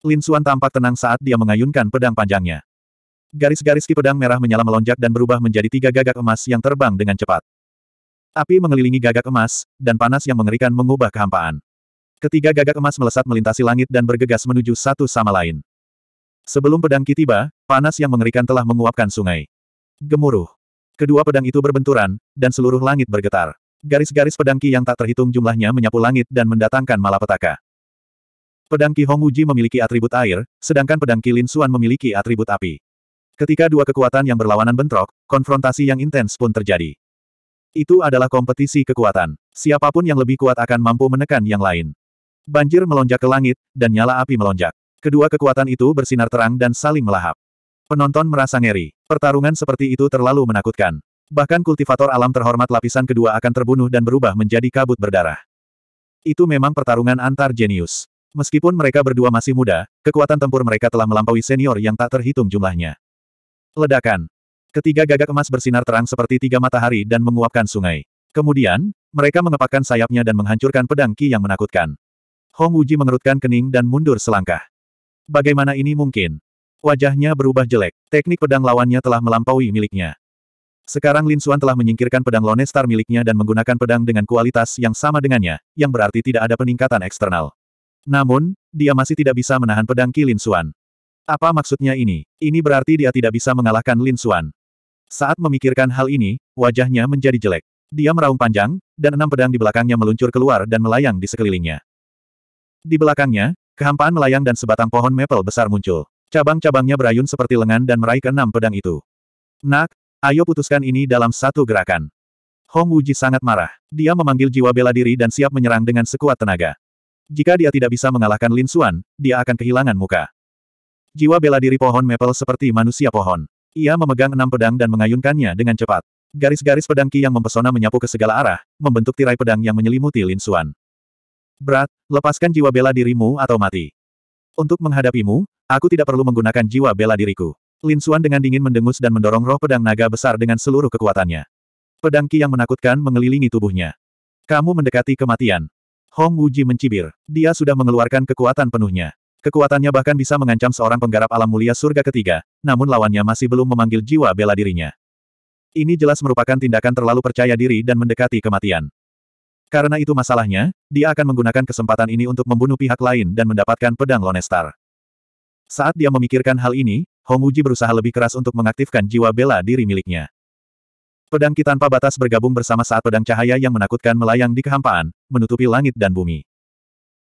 Lin Suan tampak tenang saat dia mengayunkan pedang panjangnya. Garis-garis ki pedang merah menyala melonjak dan berubah menjadi tiga gagak emas yang terbang dengan cepat. Api mengelilingi gagak emas, dan panas yang mengerikan mengubah kehampaan. Ketiga gagak emas melesat melintasi langit dan bergegas menuju satu sama lain. Sebelum pedang ki tiba, panas yang mengerikan telah menguapkan sungai. Gemuruh. Kedua pedang itu berbenturan, dan seluruh langit bergetar. Garis-garis pedang ki yang tak terhitung jumlahnya menyapu langit dan mendatangkan malapetaka. Pedang Ki Hong Uji memiliki atribut air, sedangkan pedang Ki Lin Suan memiliki atribut api. Ketika dua kekuatan yang berlawanan bentrok, konfrontasi yang intens pun terjadi. Itu adalah kompetisi kekuatan. Siapapun yang lebih kuat akan mampu menekan yang lain. Banjir melonjak ke langit, dan nyala api melonjak. Kedua kekuatan itu bersinar terang dan saling melahap. Penonton merasa ngeri. Pertarungan seperti itu terlalu menakutkan. Bahkan kultivator alam terhormat lapisan kedua akan terbunuh dan berubah menjadi kabut berdarah. Itu memang pertarungan antar jenius. Meskipun mereka berdua masih muda, kekuatan tempur mereka telah melampaui senior yang tak terhitung jumlahnya. Ledakan. Ketiga gagak emas bersinar terang seperti tiga matahari dan menguapkan sungai. Kemudian, mereka mengepakkan sayapnya dan menghancurkan pedang Ki yang menakutkan. Hong Wuji mengerutkan kening dan mundur selangkah. Bagaimana ini mungkin? Wajahnya berubah jelek. Teknik pedang lawannya telah melampaui miliknya. Sekarang Lin Suan telah menyingkirkan pedang Lone Star miliknya dan menggunakan pedang dengan kualitas yang sama dengannya, yang berarti tidak ada peningkatan eksternal. Namun, dia masih tidak bisa menahan pedang Ki Lin Suan. Apa maksudnya ini? Ini berarti dia tidak bisa mengalahkan Lin Suan. Saat memikirkan hal ini, wajahnya menjadi jelek. Dia meraung panjang, dan enam pedang di belakangnya meluncur keluar dan melayang di sekelilingnya. Di belakangnya, kehampaan melayang dan sebatang pohon maple besar muncul. Cabang-cabangnya berayun seperti lengan dan meraih enam pedang itu. Nak, ayo putuskan ini dalam satu gerakan. Hong Wuji sangat marah. Dia memanggil jiwa bela diri dan siap menyerang dengan sekuat tenaga. Jika dia tidak bisa mengalahkan Lin Xuan, dia akan kehilangan muka. Jiwa bela diri pohon maple seperti manusia pohon. Ia memegang enam pedang dan mengayunkannya dengan cepat. Garis-garis pedang Ki yang mempesona menyapu ke segala arah, membentuk tirai pedang yang menyelimuti Lin Xuan. Berat, lepaskan jiwa bela dirimu atau mati. Untuk menghadapimu, aku tidak perlu menggunakan jiwa bela diriku. Lin Xuan dengan dingin mendengus dan mendorong roh pedang naga besar dengan seluruh kekuatannya. Pedang Ki yang menakutkan mengelilingi tubuhnya. Kamu mendekati kematian. Hong Wuji mencibir. Dia sudah mengeluarkan kekuatan penuhnya. Kekuatannya bahkan bisa mengancam seorang penggarap alam mulia surga ketiga, namun lawannya masih belum memanggil jiwa bela dirinya. Ini jelas merupakan tindakan terlalu percaya diri dan mendekati kematian. Karena itu masalahnya, dia akan menggunakan kesempatan ini untuk membunuh pihak lain dan mendapatkan pedang Lonestar. Saat dia memikirkan hal ini, Hong Wujie berusaha lebih keras untuk mengaktifkan jiwa bela diri miliknya. Pedang Ki tanpa batas bergabung bersama saat pedang cahaya yang menakutkan melayang di kehampaan, menutupi langit dan bumi.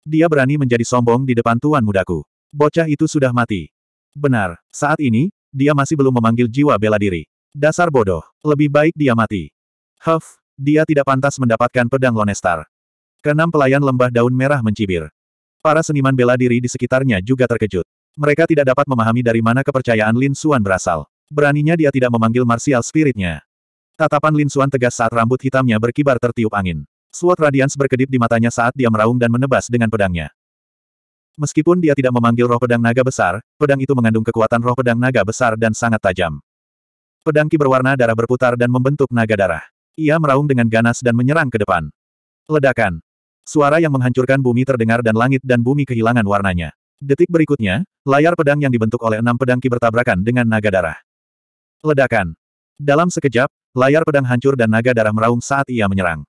Dia berani menjadi sombong di depan tuan mudaku. Bocah itu sudah mati. Benar, saat ini, dia masih belum memanggil jiwa bela diri. Dasar bodoh, lebih baik dia mati. Huff, dia tidak pantas mendapatkan pedang Lonestar. Kenam pelayan lembah daun merah mencibir. Para seniman bela diri di sekitarnya juga terkejut. Mereka tidak dapat memahami dari mana kepercayaan Lin Suan berasal. Beraninya dia tidak memanggil martial spiritnya. Tatapan Lin Xuan tegas saat rambut hitamnya berkibar tertiup angin. Suot radians berkedip di matanya saat dia meraung dan menebas dengan pedangnya. Meskipun dia tidak memanggil roh pedang naga besar, pedang itu mengandung kekuatan roh pedang naga besar dan sangat tajam. Pedang ki berwarna darah berputar dan membentuk naga darah. Ia meraung dengan ganas dan menyerang ke depan. Ledakan. Suara yang menghancurkan bumi terdengar dan langit dan bumi kehilangan warnanya. Detik berikutnya, layar pedang yang dibentuk oleh enam pedang ki bertabrakan dengan naga darah. Ledakan. Dalam sekejap, Layar pedang hancur dan naga darah meraung saat ia menyerang.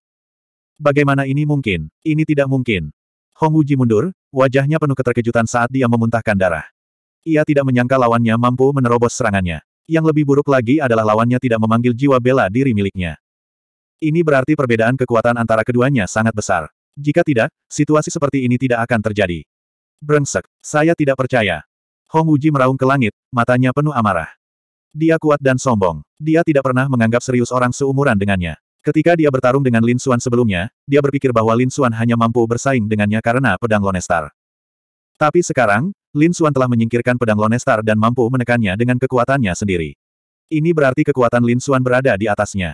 Bagaimana ini mungkin? Ini tidak mungkin. Hong Wuji mundur, wajahnya penuh keterkejutan saat dia memuntahkan darah. Ia tidak menyangka lawannya mampu menerobos serangannya. Yang lebih buruk lagi adalah lawannya tidak memanggil jiwa bela diri miliknya. Ini berarti perbedaan kekuatan antara keduanya sangat besar. Jika tidak, situasi seperti ini tidak akan terjadi. Brengsek, saya tidak percaya. Hong Wuji meraung ke langit, matanya penuh amarah. Dia kuat dan sombong. Dia tidak pernah menganggap serius orang seumuran dengannya. Ketika dia bertarung dengan Lin Xuan sebelumnya, dia berpikir bahwa Lin Xuan hanya mampu bersaing dengannya karena pedang Lonestar. Tapi sekarang, Lin Xuan telah menyingkirkan pedang Lonestar dan mampu menekannya dengan kekuatannya sendiri. Ini berarti kekuatan Lin Xuan berada di atasnya.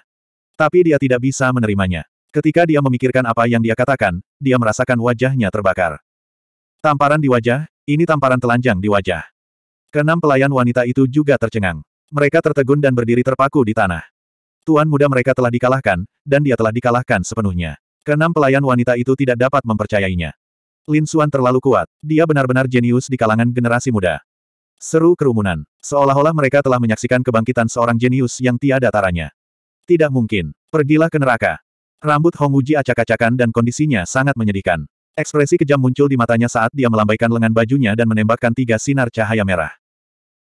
Tapi dia tidak bisa menerimanya. Ketika dia memikirkan apa yang dia katakan, dia merasakan wajahnya terbakar. Tamparan di wajah, ini tamparan telanjang di wajah. Kenam pelayan wanita itu juga tercengang. Mereka tertegun dan berdiri terpaku di tanah. Tuan muda mereka telah dikalahkan, dan dia telah dikalahkan sepenuhnya. Keenam pelayan wanita itu tidak dapat mempercayainya. Lin Xuan terlalu kuat. Dia benar-benar jenius di kalangan generasi muda. Seru kerumunan. Seolah-olah mereka telah menyaksikan kebangkitan seorang jenius yang tiada taranya. Tidak mungkin. Pergilah ke neraka. Rambut Hong Uji acak-acakan dan kondisinya sangat menyedihkan. Ekspresi kejam muncul di matanya saat dia melambaikan lengan bajunya dan menembakkan tiga sinar cahaya merah.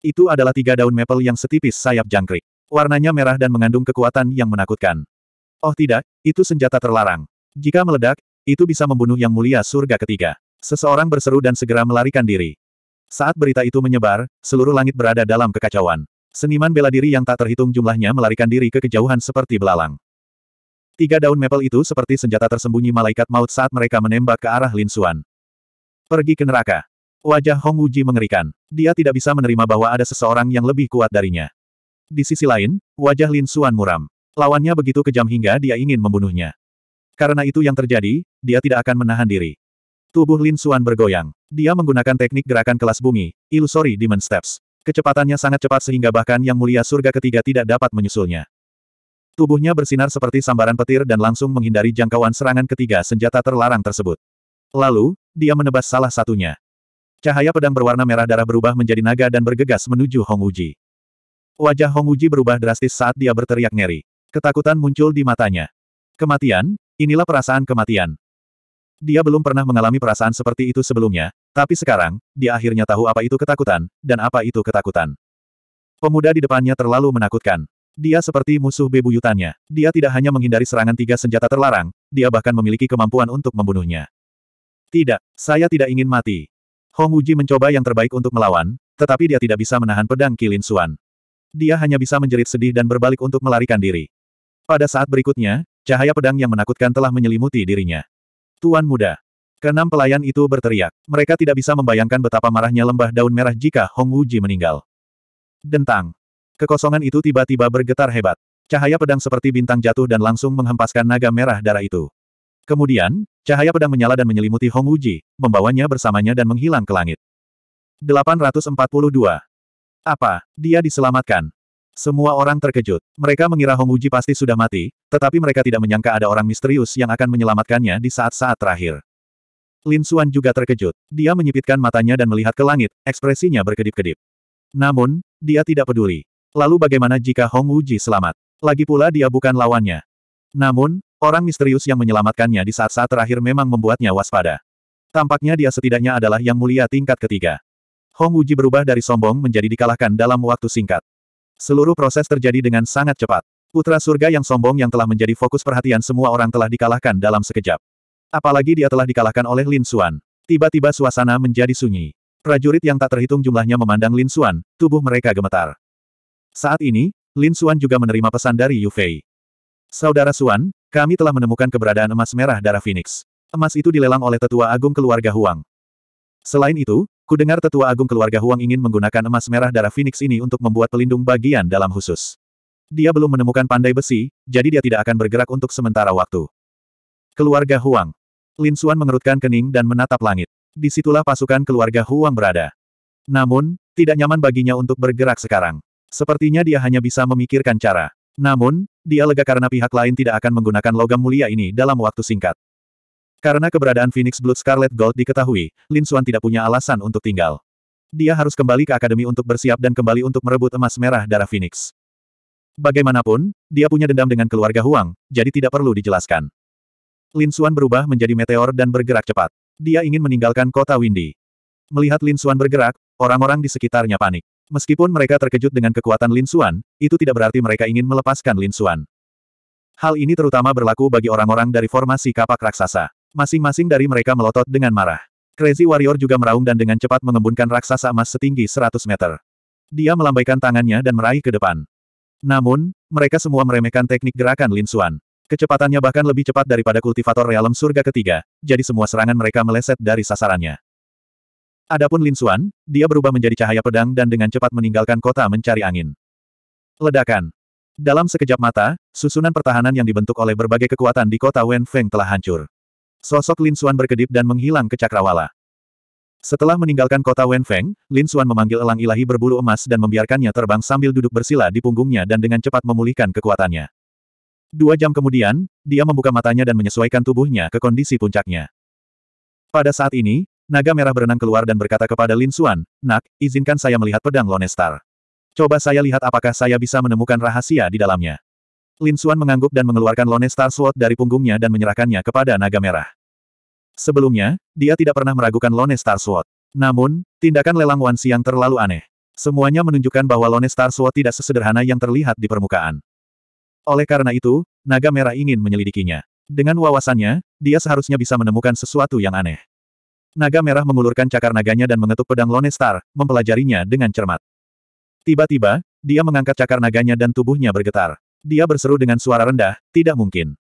Itu adalah tiga daun maple yang setipis sayap jangkrik. Warnanya merah dan mengandung kekuatan yang menakutkan. Oh tidak, itu senjata terlarang. Jika meledak, itu bisa membunuh yang mulia surga ketiga. Seseorang berseru dan segera melarikan diri. Saat berita itu menyebar, seluruh langit berada dalam kekacauan. Seniman bela diri yang tak terhitung jumlahnya melarikan diri ke kejauhan seperti belalang. Tiga daun maple itu seperti senjata tersembunyi malaikat maut saat mereka menembak ke arah Lin Suan. Pergi ke neraka. Wajah Hong Wuji mengerikan. Dia tidak bisa menerima bahwa ada seseorang yang lebih kuat darinya. Di sisi lain, wajah Lin Suan muram. Lawannya begitu kejam hingga dia ingin membunuhnya. Karena itu yang terjadi, dia tidak akan menahan diri. Tubuh Lin Suan bergoyang. Dia menggunakan teknik gerakan kelas bumi, Illusory Demon Steps. Kecepatannya sangat cepat sehingga bahkan yang mulia surga ketiga tidak dapat menyusulnya. Tubuhnya bersinar seperti sambaran petir dan langsung menghindari jangkauan serangan ketiga senjata terlarang tersebut. Lalu, dia menebas salah satunya. Cahaya pedang berwarna merah darah berubah menjadi naga dan bergegas menuju Hong Uji. Wajah Hong Uji berubah drastis saat dia berteriak ngeri. Ketakutan muncul di matanya. Kematian? Inilah perasaan kematian. Dia belum pernah mengalami perasaan seperti itu sebelumnya, tapi sekarang, dia akhirnya tahu apa itu ketakutan, dan apa itu ketakutan. Pemuda di depannya terlalu menakutkan. Dia seperti musuh bebuyutannya. Dia tidak hanya menghindari serangan tiga senjata terlarang, dia bahkan memiliki kemampuan untuk membunuhnya. Tidak, saya tidak ingin mati. Hong Wuji mencoba yang terbaik untuk melawan, tetapi dia tidak bisa menahan pedang Kilin Suan. Dia hanya bisa menjerit sedih dan berbalik untuk melarikan diri. Pada saat berikutnya, cahaya pedang yang menakutkan telah menyelimuti dirinya. Tuan muda. Keenam pelayan itu berteriak. Mereka tidak bisa membayangkan betapa marahnya lembah daun merah jika Hong Wuji meninggal. Dentang. Kekosongan itu tiba-tiba bergetar hebat. Cahaya pedang seperti bintang jatuh dan langsung menghempaskan naga merah darah itu. Kemudian, cahaya pedang menyala dan menyelimuti Hong Wuji, membawanya bersamanya dan menghilang ke langit. 842. Apa? Dia diselamatkan. Semua orang terkejut. Mereka mengira Hong Wuji pasti sudah mati, tetapi mereka tidak menyangka ada orang misterius yang akan menyelamatkannya di saat-saat terakhir. Lin Xuan juga terkejut. Dia menyipitkan matanya dan melihat ke langit, ekspresinya berkedip-kedip. Namun, dia tidak peduli. Lalu bagaimana jika Hong Wuji selamat? Lagi pula dia bukan lawannya. Namun, Orang misterius yang menyelamatkannya di saat-saat terakhir memang membuatnya waspada. Tampaknya dia setidaknya adalah yang mulia tingkat ketiga. Hong Wuji berubah dari sombong menjadi dikalahkan dalam waktu singkat. Seluruh proses terjadi dengan sangat cepat. Putra surga yang sombong yang telah menjadi fokus perhatian semua orang telah dikalahkan dalam sekejap. Apalagi dia telah dikalahkan oleh Lin Xuan. Tiba-tiba suasana menjadi sunyi. Prajurit yang tak terhitung jumlahnya memandang Lin Xuan, tubuh mereka gemetar. Saat ini, Lin Xuan juga menerima pesan dari Yu Fei. Saudara Xuan, kami telah menemukan keberadaan emas merah darah Phoenix. Emas itu dilelang oleh tetua agung keluarga Huang. Selain itu, kudengar tetua agung keluarga Huang ingin menggunakan emas merah darah Phoenix ini untuk membuat pelindung bagian dalam khusus. Dia belum menemukan pandai besi, jadi dia tidak akan bergerak untuk sementara waktu. Keluarga Huang. Lin Xuan mengerutkan kening dan menatap langit. Disitulah pasukan keluarga Huang berada. Namun, tidak nyaman baginya untuk bergerak sekarang. Sepertinya dia hanya bisa memikirkan cara. Namun, dia lega karena pihak lain tidak akan menggunakan logam mulia ini dalam waktu singkat. Karena keberadaan Phoenix Blood Scarlet Gold diketahui, Lin Suan tidak punya alasan untuk tinggal. Dia harus kembali ke akademi untuk bersiap dan kembali untuk merebut emas merah darah Phoenix. Bagaimanapun, dia punya dendam dengan keluarga Huang, jadi tidak perlu dijelaskan. Lin Suan berubah menjadi meteor dan bergerak cepat. Dia ingin meninggalkan kota Windy. Melihat Lin Suan bergerak, orang-orang di sekitarnya panik. Meskipun mereka terkejut dengan kekuatan Lin Xuan, itu tidak berarti mereka ingin melepaskan Lin Xuan. Hal ini terutama berlaku bagi orang-orang dari formasi kapak raksasa. Masing-masing dari mereka melotot dengan marah. Crazy Warrior juga meraung dan dengan cepat mengembunkan raksasa emas setinggi 100 meter. Dia melambaikan tangannya dan meraih ke depan. Namun, mereka semua meremehkan teknik gerakan Lin Xuan. Kecepatannya bahkan lebih cepat daripada kultivator realem surga ketiga, jadi semua serangan mereka meleset dari sasarannya. Adapun Lin Xuan, dia berubah menjadi cahaya pedang dan dengan cepat meninggalkan kota mencari angin. Ledakan. Dalam sekejap mata, susunan pertahanan yang dibentuk oleh berbagai kekuatan di kota Wen Feng telah hancur. Sosok Lin Xuan berkedip dan menghilang ke cakrawala. Setelah meninggalkan kota Wen Feng, Lin Xuan memanggil elang ilahi berbulu emas dan membiarkannya terbang sambil duduk bersila di punggungnya dan dengan cepat memulihkan kekuatannya. Dua jam kemudian, dia membuka matanya dan menyesuaikan tubuhnya ke kondisi puncaknya. Pada saat ini, Naga merah berenang keluar dan berkata kepada Lin Xuan, Nak, izinkan saya melihat pedang Lonestar. Coba saya lihat apakah saya bisa menemukan rahasia di dalamnya. Lin Xuan mengangguk dan mengeluarkan Lonestar Sword dari punggungnya dan menyerahkannya kepada naga merah. Sebelumnya, dia tidak pernah meragukan Lonestar Sword. Namun, tindakan lelang Wan Siang terlalu aneh. Semuanya menunjukkan bahwa Lonestar Sword tidak sesederhana yang terlihat di permukaan. Oleh karena itu, naga merah ingin menyelidikinya. Dengan wawasannya, dia seharusnya bisa menemukan sesuatu yang aneh. Naga merah mengulurkan cakar naganya dan mengetuk pedang Lone Star, mempelajarinya dengan cermat. Tiba-tiba, dia mengangkat cakar naganya dan tubuhnya bergetar. Dia berseru dengan suara rendah, tidak mungkin.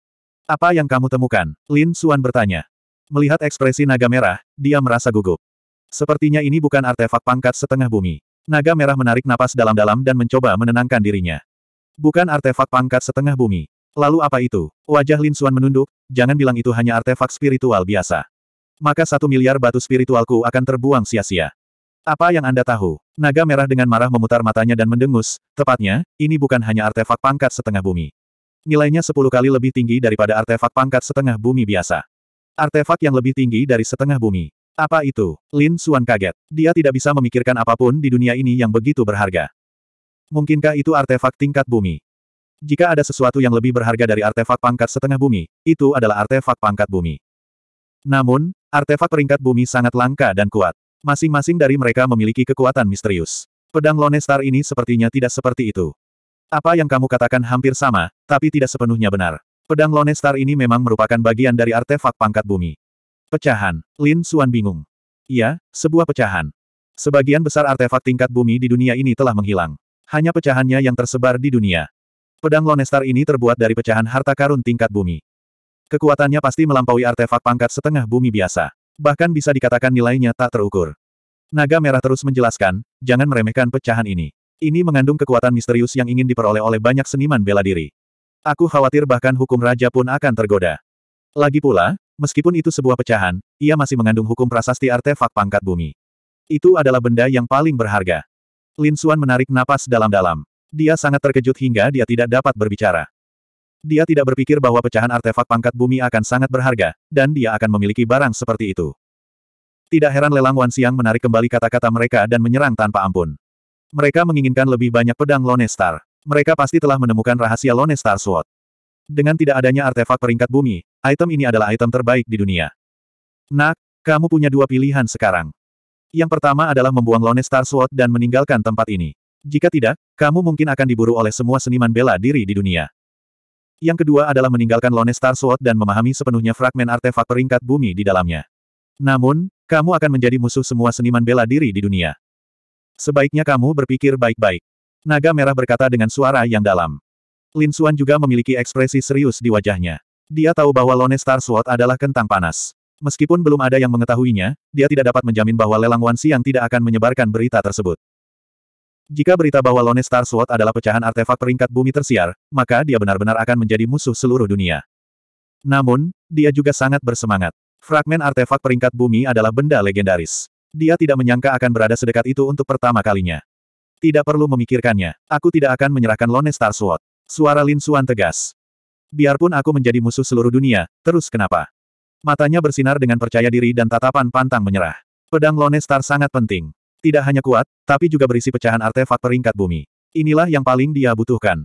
Apa yang kamu temukan? Lin Suan bertanya. Melihat ekspresi naga merah, dia merasa gugup. Sepertinya ini bukan artefak pangkat setengah bumi. Naga merah menarik napas dalam-dalam dan mencoba menenangkan dirinya. Bukan artefak pangkat setengah bumi. Lalu apa itu? Wajah Lin Suan menunduk, jangan bilang itu hanya artefak spiritual biasa. Maka satu miliar batu spiritualku akan terbuang sia-sia. Apa yang Anda tahu? Naga merah dengan marah memutar matanya dan mendengus, tepatnya, ini bukan hanya artefak pangkat setengah bumi. Nilainya sepuluh kali lebih tinggi daripada artefak pangkat setengah bumi biasa. Artefak yang lebih tinggi dari setengah bumi. Apa itu? Lin Suan kaget. Dia tidak bisa memikirkan apapun di dunia ini yang begitu berharga. Mungkinkah itu artefak tingkat bumi? Jika ada sesuatu yang lebih berharga dari artefak pangkat setengah bumi, itu adalah artefak pangkat bumi. Namun, Artefak peringkat bumi sangat langka dan kuat. Masing-masing dari mereka memiliki kekuatan misterius. Pedang Lone Star ini sepertinya tidak seperti itu. Apa yang kamu katakan hampir sama, tapi tidak sepenuhnya benar. Pedang Lone Star ini memang merupakan bagian dari artefak pangkat bumi. Pecahan, Lin Suan bingung. Iya, sebuah pecahan. Sebagian besar artefak tingkat bumi di dunia ini telah menghilang. Hanya pecahannya yang tersebar di dunia. Pedang Lone Star ini terbuat dari pecahan harta karun tingkat bumi. Kekuatannya pasti melampaui artefak pangkat setengah bumi biasa. Bahkan bisa dikatakan nilainya tak terukur. Naga Merah terus menjelaskan, jangan meremehkan pecahan ini. Ini mengandung kekuatan misterius yang ingin diperoleh oleh banyak seniman bela diri. Aku khawatir bahkan hukum raja pun akan tergoda. Lagi pula, meskipun itu sebuah pecahan, ia masih mengandung hukum prasasti artefak pangkat bumi. Itu adalah benda yang paling berharga. Lin Xuan menarik napas dalam-dalam. Dia sangat terkejut hingga dia tidak dapat berbicara. Dia tidak berpikir bahwa pecahan artefak pangkat bumi akan sangat berharga, dan dia akan memiliki barang seperti itu. Tidak heran lelang Wan Siang menarik kembali kata-kata mereka dan menyerang tanpa ampun. Mereka menginginkan lebih banyak pedang Lone Star. Mereka pasti telah menemukan rahasia Lone Star Sword. Dengan tidak adanya artefak peringkat bumi, item ini adalah item terbaik di dunia. Nak, kamu punya dua pilihan sekarang. Yang pertama adalah membuang Lone Star Sword dan meninggalkan tempat ini. Jika tidak, kamu mungkin akan diburu oleh semua seniman bela diri di dunia. Yang kedua adalah meninggalkan Lone Star Sword dan memahami sepenuhnya fragmen artefak peringkat bumi di dalamnya. Namun, kamu akan menjadi musuh semua seniman bela diri di dunia. Sebaiknya kamu berpikir baik-baik. Naga Merah berkata dengan suara yang dalam. Lin Xuan juga memiliki ekspresi serius di wajahnya. Dia tahu bahwa Lone Star Sword adalah kentang panas. Meskipun belum ada yang mengetahuinya, dia tidak dapat menjamin bahwa lelang Wan Siang tidak akan menyebarkan berita tersebut. Jika berita bahwa Lone Star Sword adalah pecahan artefak peringkat bumi tersiar, maka dia benar-benar akan menjadi musuh seluruh dunia. Namun, dia juga sangat bersemangat. Fragmen artefak peringkat bumi adalah benda legendaris. Dia tidak menyangka akan berada sedekat itu untuk pertama kalinya. Tidak perlu memikirkannya. Aku tidak akan menyerahkan Lone Star Sword. Suara Lin Suan tegas. Biarpun aku menjadi musuh seluruh dunia, terus kenapa? Matanya bersinar dengan percaya diri dan tatapan pantang menyerah. Pedang Lone Star sangat penting. Tidak hanya kuat, tapi juga berisi pecahan artefak peringkat bumi. Inilah yang paling dia butuhkan.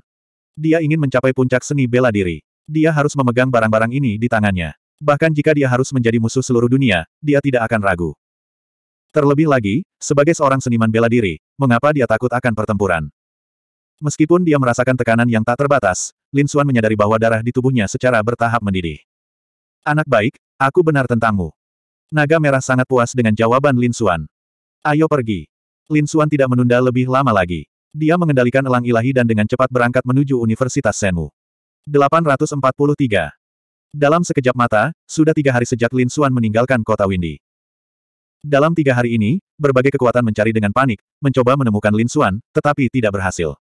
Dia ingin mencapai puncak seni bela diri. Dia harus memegang barang-barang ini di tangannya. Bahkan jika dia harus menjadi musuh seluruh dunia, dia tidak akan ragu. Terlebih lagi, sebagai seorang seniman bela diri, mengapa dia takut akan pertempuran? Meskipun dia merasakan tekanan yang tak terbatas, Lin Xuan menyadari bahwa darah di tubuhnya secara bertahap mendidih. Anak baik, aku benar tentangmu. Naga merah sangat puas dengan jawaban Lin Xuan. Ayo pergi. Lin Xuan tidak menunda lebih lama lagi. Dia mengendalikan elang ilahi dan dengan cepat berangkat menuju Universitas Senmu. 843. Dalam sekejap mata, sudah tiga hari sejak Lin Xuan meninggalkan kota Windy. Dalam tiga hari ini, berbagai kekuatan mencari dengan panik, mencoba menemukan Lin Xuan, tetapi tidak berhasil.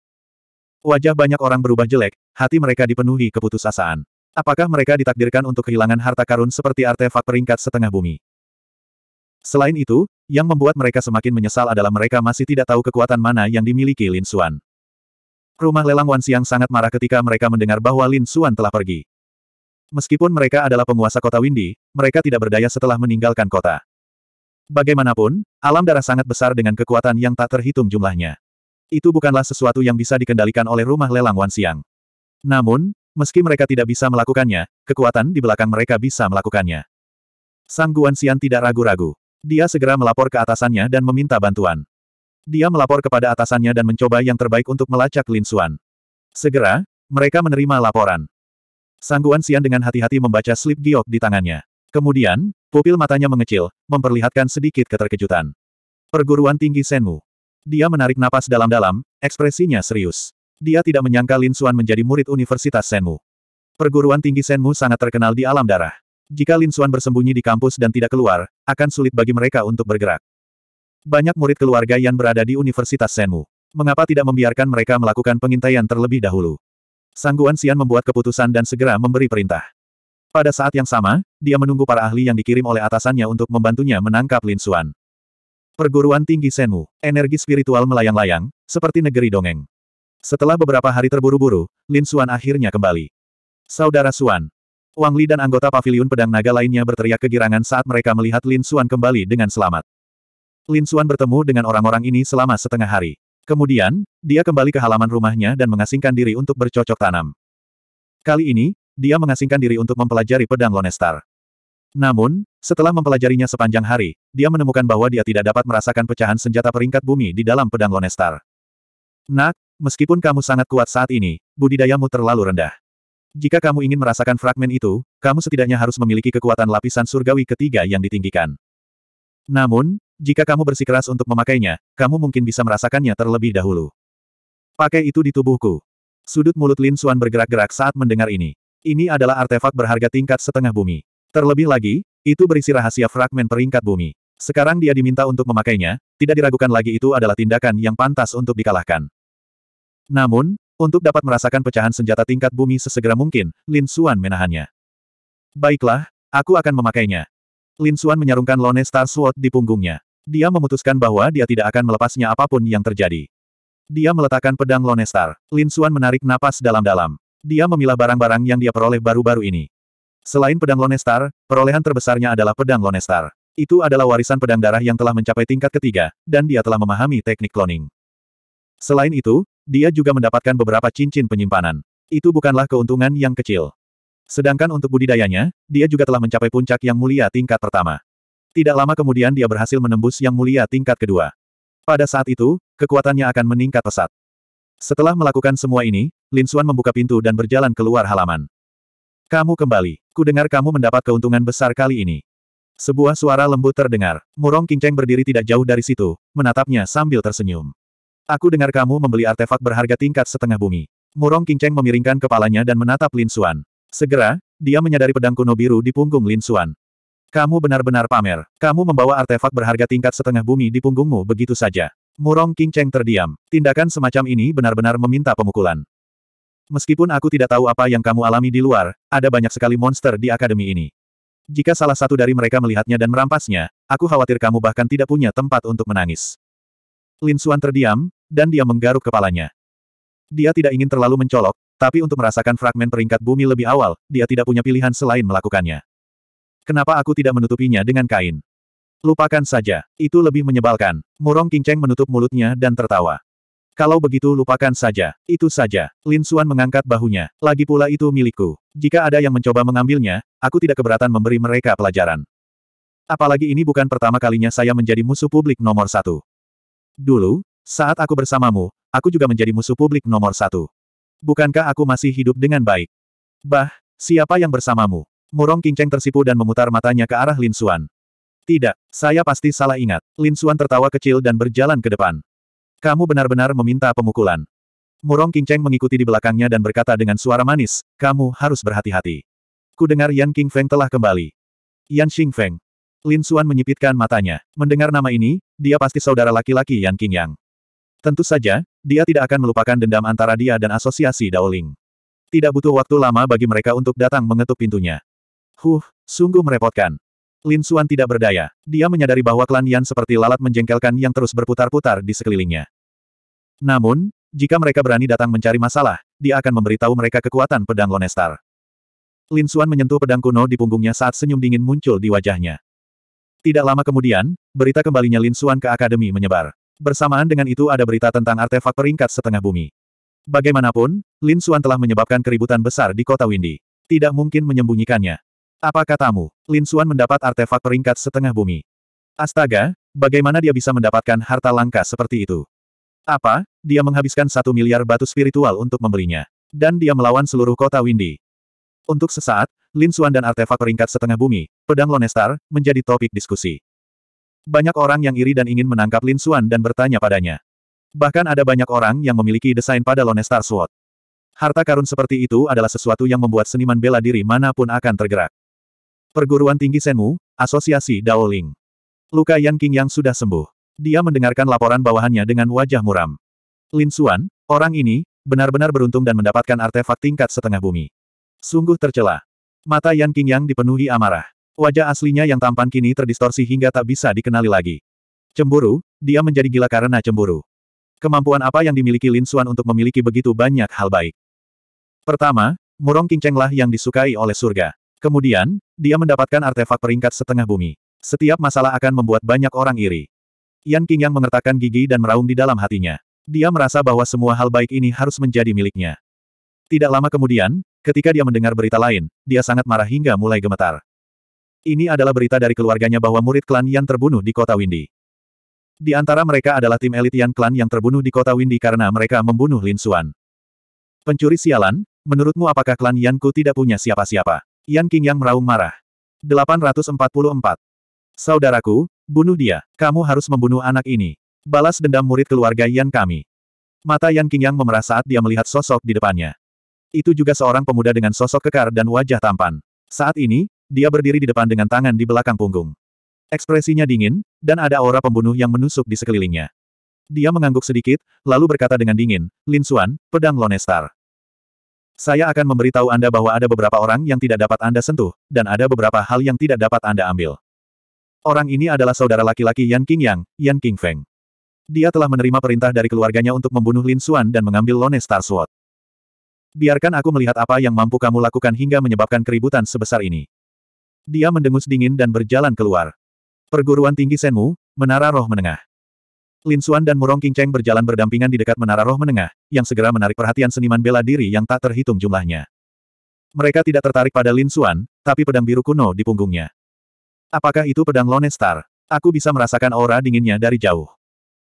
Wajah banyak orang berubah jelek, hati mereka dipenuhi keputusasaan. Apakah mereka ditakdirkan untuk kehilangan harta karun seperti artefak peringkat setengah bumi? Selain itu, yang membuat mereka semakin menyesal adalah mereka masih tidak tahu kekuatan mana yang dimiliki Lin Xuan. Rumah lelang Wan Xiang sangat marah ketika mereka mendengar bahwa Lin Xuan telah pergi. Meskipun mereka adalah penguasa kota Windy, mereka tidak berdaya setelah meninggalkan kota. Bagaimanapun, alam darah sangat besar dengan kekuatan yang tak terhitung jumlahnya. Itu bukanlah sesuatu yang bisa dikendalikan oleh rumah lelang Wan Xiang. Namun, meski mereka tidak bisa melakukannya, kekuatan di belakang mereka bisa melakukannya. Sang Guan Xian tidak ragu-ragu. Dia segera melapor ke atasannya dan meminta bantuan. Dia melapor kepada atasannya dan mencoba yang terbaik untuk melacak Lin Xuan. Segera, mereka menerima laporan. Sangguan Xian dengan hati-hati membaca slip giok di tangannya. Kemudian, pupil matanya mengecil, memperlihatkan sedikit keterkejutan. Perguruan tinggi Senmu. Dia menarik napas dalam-dalam, ekspresinya serius. Dia tidak menyangka Lin Xuan menjadi murid Universitas Senmu. Perguruan tinggi Senmu sangat terkenal di alam darah. Jika Lin Suan bersembunyi di kampus dan tidak keluar, akan sulit bagi mereka untuk bergerak. Banyak murid keluarga yang berada di Universitas Senmu. Mengapa tidak membiarkan mereka melakukan pengintaian terlebih dahulu? Sangguan Xian membuat keputusan dan segera memberi perintah. Pada saat yang sama, dia menunggu para ahli yang dikirim oleh atasannya untuk membantunya menangkap Lin Suan. Perguruan tinggi Senmu, energi spiritual melayang-layang, seperti negeri dongeng. Setelah beberapa hari terburu-buru, Lin Suan akhirnya kembali. Saudara Suan. Wang Li dan anggota pavilion pedang naga lainnya berteriak kegirangan saat mereka melihat Lin Xuan kembali dengan selamat. Lin Xuan bertemu dengan orang-orang ini selama setengah hari. Kemudian, dia kembali ke halaman rumahnya dan mengasingkan diri untuk bercocok tanam. Kali ini, dia mengasingkan diri untuk mempelajari pedang Lonestar. Namun, setelah mempelajarinya sepanjang hari, dia menemukan bahwa dia tidak dapat merasakan pecahan senjata peringkat bumi di dalam pedang Lonestar. Nak, meskipun kamu sangat kuat saat ini, budidayamu terlalu rendah. Jika kamu ingin merasakan fragmen itu, kamu setidaknya harus memiliki kekuatan lapisan surgawi ketiga yang ditinggikan. Namun, jika kamu bersikeras untuk memakainya, kamu mungkin bisa merasakannya terlebih dahulu. Pakai itu di tubuhku. Sudut mulut Lin Xuan bergerak-gerak saat mendengar ini. Ini adalah artefak berharga tingkat setengah bumi. Terlebih lagi, itu berisi rahasia fragmen peringkat bumi. Sekarang dia diminta untuk memakainya, tidak diragukan lagi itu adalah tindakan yang pantas untuk dikalahkan. Namun, untuk dapat merasakan pecahan senjata tingkat bumi sesegera mungkin, Lin Xuan menahannya. Baiklah, aku akan memakainya. Lin Xuan menyarungkan Lone Star Sword di punggungnya. Dia memutuskan bahwa dia tidak akan melepasnya apapun yang terjadi. Dia meletakkan pedang Lone Star. Lin Xuan menarik napas dalam-dalam. Dia memilah barang-barang yang dia peroleh baru-baru ini. Selain pedang Lone Star, perolehan terbesarnya adalah pedang Lone Star. Itu adalah warisan pedang darah yang telah mencapai tingkat ketiga, dan dia telah memahami teknik cloning. Selain itu, dia juga mendapatkan beberapa cincin penyimpanan. Itu bukanlah keuntungan yang kecil. Sedangkan untuk budidayanya, dia juga telah mencapai puncak yang mulia tingkat pertama. Tidak lama kemudian dia berhasil menembus yang mulia tingkat kedua. Pada saat itu, kekuatannya akan meningkat pesat. Setelah melakukan semua ini, Lin Xuan membuka pintu dan berjalan keluar halaman. Kamu kembali. Ku dengar kamu mendapat keuntungan besar kali ini. Sebuah suara lembut terdengar. Murong Qingcheng berdiri tidak jauh dari situ, menatapnya sambil tersenyum. Aku dengar kamu membeli artefak berharga tingkat setengah bumi. Murong Qingcheng memiringkan kepalanya dan menatap Lin Xuan. Segera, dia menyadari pedang kuno biru di punggung Lin Xuan. Kamu benar-benar pamer. Kamu membawa artefak berharga tingkat setengah bumi di punggungmu begitu saja. Murong Qingcheng terdiam. Tindakan semacam ini benar-benar meminta pemukulan. Meskipun aku tidak tahu apa yang kamu alami di luar, ada banyak sekali monster di akademi ini. Jika salah satu dari mereka melihatnya dan merampasnya, aku khawatir kamu bahkan tidak punya tempat untuk menangis. Lin Xuan terdiam, dan dia menggaruk kepalanya. Dia tidak ingin terlalu mencolok, tapi untuk merasakan fragmen peringkat bumi lebih awal, dia tidak punya pilihan selain melakukannya. Kenapa aku tidak menutupinya dengan kain? Lupakan saja, itu lebih menyebalkan. Murong Cheng menutup mulutnya dan tertawa. Kalau begitu lupakan saja, itu saja. Lin Suan mengangkat bahunya, lagi pula itu milikku. Jika ada yang mencoba mengambilnya, aku tidak keberatan memberi mereka pelajaran. Apalagi ini bukan pertama kalinya saya menjadi musuh publik nomor satu. Dulu, saat aku bersamamu, aku juga menjadi musuh publik nomor satu. Bukankah aku masih hidup dengan baik? Bah, siapa yang bersamamu? Murong Kinceng tersipu dan memutar matanya ke arah Lin Xuan. Tidak, saya pasti salah ingat. Lin Xuan tertawa kecil dan berjalan ke depan. Kamu benar-benar meminta pemukulan. Murong Kinceng mengikuti di belakangnya dan berkata dengan suara manis, kamu harus berhati-hati. Ku dengar Yan King Feng telah kembali. Yan Xing Feng. Lin Xuan menyipitkan matanya. Mendengar nama ini, dia pasti saudara laki-laki Yan King Yang. Tentu saja, dia tidak akan melupakan dendam antara dia dan asosiasi Daoling. Tidak butuh waktu lama bagi mereka untuk datang mengetuk pintunya. Huh, sungguh merepotkan. Lin Xuan tidak berdaya. Dia menyadari bahwa klan Yan seperti lalat menjengkelkan yang terus berputar-putar di sekelilingnya. Namun, jika mereka berani datang mencari masalah, dia akan memberitahu mereka kekuatan pedang Lonestar. Lin Xuan menyentuh pedang kuno di punggungnya saat senyum dingin muncul di wajahnya. Tidak lama kemudian, berita kembalinya Lin Xuan ke akademi menyebar. Bersamaan dengan itu ada berita tentang artefak peringkat setengah bumi. Bagaimanapun, Lin Xuan telah menyebabkan keributan besar di kota Windy. Tidak mungkin menyembunyikannya. Apa katamu, Lin Xuan mendapat artefak peringkat setengah bumi? Astaga, bagaimana dia bisa mendapatkan harta langka seperti itu? Apa, dia menghabiskan satu miliar batu spiritual untuk membelinya. Dan dia melawan seluruh kota Windy. Untuk sesaat, Lin Xuan dan artefak peringkat setengah bumi, pedang Lone Star, menjadi topik diskusi. Banyak orang yang iri dan ingin menangkap Lin Xuan dan bertanya padanya. Bahkan ada banyak orang yang memiliki desain pada Lone Star Sword. Harta karun seperti itu adalah sesuatu yang membuat seniman bela diri manapun akan tergerak. Perguruan Tinggi Senmu, Asosiasi Ling. Luka Yan King yang sudah sembuh. Dia mendengarkan laporan bawahannya dengan wajah muram. Lin Xuan, orang ini, benar-benar beruntung dan mendapatkan artefak tingkat setengah bumi. Sungguh tercela. Mata Yan King yang dipenuhi amarah. Wajah aslinya yang tampan kini terdistorsi hingga tak bisa dikenali lagi. Cemburu, dia menjadi gila karena cemburu. Kemampuan apa yang dimiliki Lin Xuan untuk memiliki begitu banyak hal baik? Pertama, murong kincenglah yang disukai oleh surga. Kemudian, dia mendapatkan artefak peringkat setengah bumi. Setiap masalah akan membuat banyak orang iri. Yan King yang mengertakkan gigi dan meraung di dalam hatinya. Dia merasa bahwa semua hal baik ini harus menjadi miliknya. Tidak lama kemudian, ketika dia mendengar berita lain, dia sangat marah hingga mulai gemetar. Ini adalah berita dari keluarganya bahwa murid klan Yan terbunuh di kota Windy. Di antara mereka adalah tim elit Yan klan yang terbunuh di kota Windy karena mereka membunuh Lin Xuan. Pencuri sialan, menurutmu apakah klan Yanku tidak punya siapa-siapa? Yan King yang meraung marah. 844. Saudaraku, bunuh dia. Kamu harus membunuh anak ini. Balas dendam murid keluarga Yan kami. Mata Yan King yang memerah saat dia melihat sosok di depannya. Itu juga seorang pemuda dengan sosok kekar dan wajah tampan. Saat ini, dia berdiri di depan dengan tangan di belakang punggung. Ekspresinya dingin, dan ada aura pembunuh yang menusuk di sekelilingnya. Dia mengangguk sedikit, lalu berkata dengan dingin, Lin Xuan, pedang Lonestar. Saya akan memberitahu Anda bahwa ada beberapa orang yang tidak dapat Anda sentuh, dan ada beberapa hal yang tidak dapat Anda ambil. Orang ini adalah saudara laki-laki Yan King Yang, Yan King Feng. Dia telah menerima perintah dari keluarganya untuk membunuh Lin Xuan dan mengambil Lone Star Sword. Biarkan aku melihat apa yang mampu kamu lakukan hingga menyebabkan keributan sebesar ini. Dia mendengus dingin dan berjalan keluar. Perguruan tinggi Senmu, Menara Roh Menengah. Lin Xuan dan Murong King Cheng berjalan berdampingan di dekat Menara Roh Menengah, yang segera menarik perhatian seniman bela diri yang tak terhitung jumlahnya. Mereka tidak tertarik pada Lin Xuan, tapi pedang biru kuno di punggungnya. Apakah itu pedang Lone Star? Aku bisa merasakan aura dinginnya dari jauh.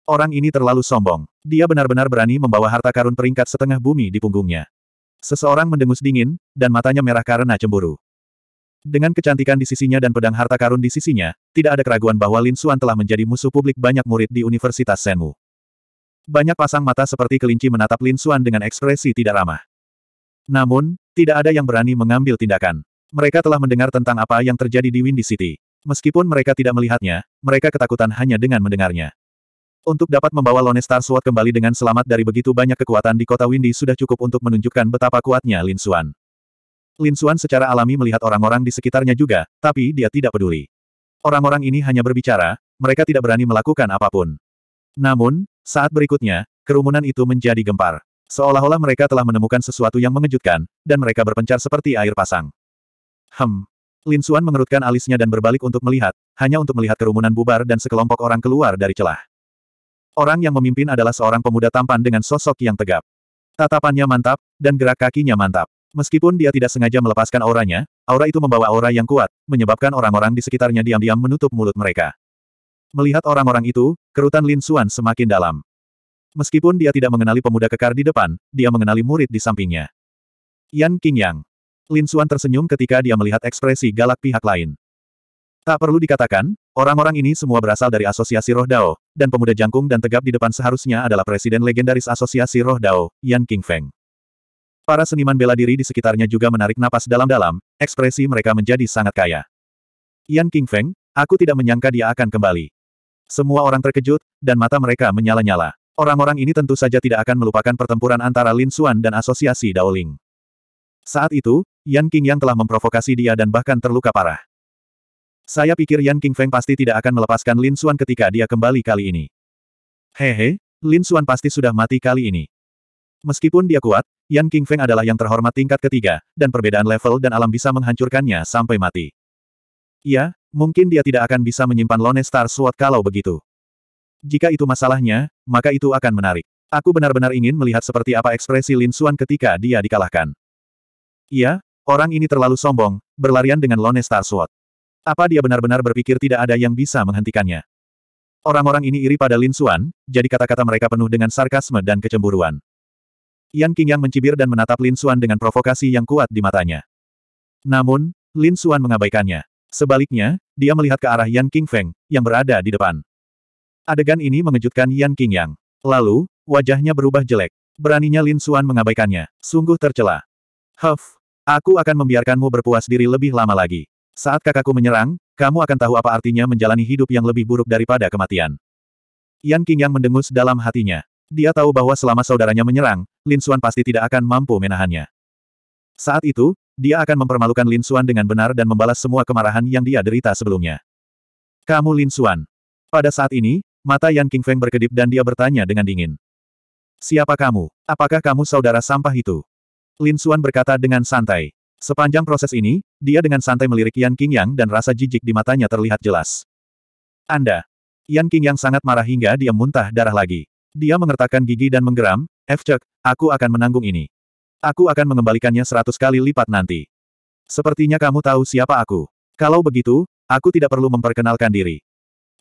Orang ini terlalu sombong. Dia benar-benar berani membawa harta karun peringkat setengah bumi di punggungnya. Seseorang mendengus dingin, dan matanya merah karena cemburu. Dengan kecantikan di sisinya dan pedang harta karun di sisinya, tidak ada keraguan bahwa Lin Xuan telah menjadi musuh publik banyak murid di Universitas Senmu. Banyak pasang mata seperti kelinci menatap Lin Xuan dengan ekspresi tidak ramah. Namun, tidak ada yang berani mengambil tindakan. Mereka telah mendengar tentang apa yang terjadi di Windy City. Meskipun mereka tidak melihatnya, mereka ketakutan hanya dengan mendengarnya. Untuk dapat membawa Lone Star Sword kembali dengan selamat dari begitu banyak kekuatan di kota Windy sudah cukup untuk menunjukkan betapa kuatnya Lin Xuan. Lin Suan secara alami melihat orang-orang di sekitarnya juga, tapi dia tidak peduli. Orang-orang ini hanya berbicara, mereka tidak berani melakukan apapun. Namun, saat berikutnya, kerumunan itu menjadi gempar. Seolah-olah mereka telah menemukan sesuatu yang mengejutkan, dan mereka berpencar seperti air pasang. Hem. Lin Suan mengerutkan alisnya dan berbalik untuk melihat, hanya untuk melihat kerumunan bubar dan sekelompok orang keluar dari celah. Orang yang memimpin adalah seorang pemuda tampan dengan sosok yang tegap. Tatapannya mantap, dan gerak kakinya mantap. Meskipun dia tidak sengaja melepaskan auranya, aura itu membawa aura yang kuat, menyebabkan orang-orang di sekitarnya diam-diam menutup mulut mereka. Melihat orang-orang itu, kerutan Lin Suan semakin dalam. Meskipun dia tidak mengenali pemuda kekar di depan, dia mengenali murid di sampingnya. Yan King Yang. Lin Suan tersenyum ketika dia melihat ekspresi galak pihak lain. Tak perlu dikatakan, orang-orang ini semua berasal dari asosiasi roh Dao, dan pemuda jangkung dan tegap di depan seharusnya adalah presiden legendaris asosiasi roh Dao, Yan King Feng. Para seniman bela diri di sekitarnya juga menarik napas dalam-dalam, ekspresi mereka menjadi sangat kaya. Yan King Feng, aku tidak menyangka dia akan kembali. Semua orang terkejut, dan mata mereka menyala-nyala. Orang-orang ini tentu saja tidak akan melupakan pertempuran antara Lin Xuan dan asosiasi Daoling. Saat itu, Yan King yang telah memprovokasi dia dan bahkan terluka parah. Saya pikir Yan King Feng pasti tidak akan melepaskan Lin Xuan ketika dia kembali kali ini. Hehe, Lin Xuan pasti sudah mati kali ini. Meskipun dia kuat, Yan King Feng adalah yang terhormat tingkat ketiga, dan perbedaan level dan alam bisa menghancurkannya sampai mati. Ya, mungkin dia tidak akan bisa menyimpan Lone Star Sword kalau begitu. Jika itu masalahnya, maka itu akan menarik. Aku benar-benar ingin melihat seperti apa ekspresi Lin Xuan ketika dia dikalahkan. Iya, orang ini terlalu sombong, berlarian dengan Lone Star Sword. Apa dia benar-benar berpikir tidak ada yang bisa menghentikannya? Orang-orang ini iri pada Lin Xuan, jadi kata-kata mereka penuh dengan sarkasme dan kecemburuan. Yan Qingyang mencibir dan menatap Lin Xuan dengan provokasi yang kuat di matanya. Namun, Lin Xuan mengabaikannya. Sebaliknya, dia melihat ke arah Yan Qingfeng, yang berada di depan. Adegan ini mengejutkan Yan Qingyang. Lalu, wajahnya berubah jelek. Beraninya Lin Xuan mengabaikannya. Sungguh tercela. Huff, aku akan membiarkanmu berpuas diri lebih lama lagi. Saat kakakku menyerang, kamu akan tahu apa artinya menjalani hidup yang lebih buruk daripada kematian. Yan Qingyang mendengus dalam hatinya. Dia tahu bahwa selama saudaranya menyerang, Lin Xuan pasti tidak akan mampu menahannya. Saat itu, dia akan mempermalukan Lin Xuan dengan benar dan membalas semua kemarahan yang dia derita sebelumnya. Kamu Lin Xuan. Pada saat ini, mata Yan King Feng berkedip dan dia bertanya dengan dingin. Siapa kamu? Apakah kamu saudara sampah itu? Lin Xuan berkata dengan santai. Sepanjang proses ini, dia dengan santai melirik Yan King Yang dan rasa jijik di matanya terlihat jelas. Anda. Yan King Yang sangat marah hingga dia muntah darah lagi. Dia mengertakkan gigi dan menggeram, Efcek, aku akan menanggung ini. Aku akan mengembalikannya seratus kali lipat nanti. Sepertinya kamu tahu siapa aku. Kalau begitu, aku tidak perlu memperkenalkan diri.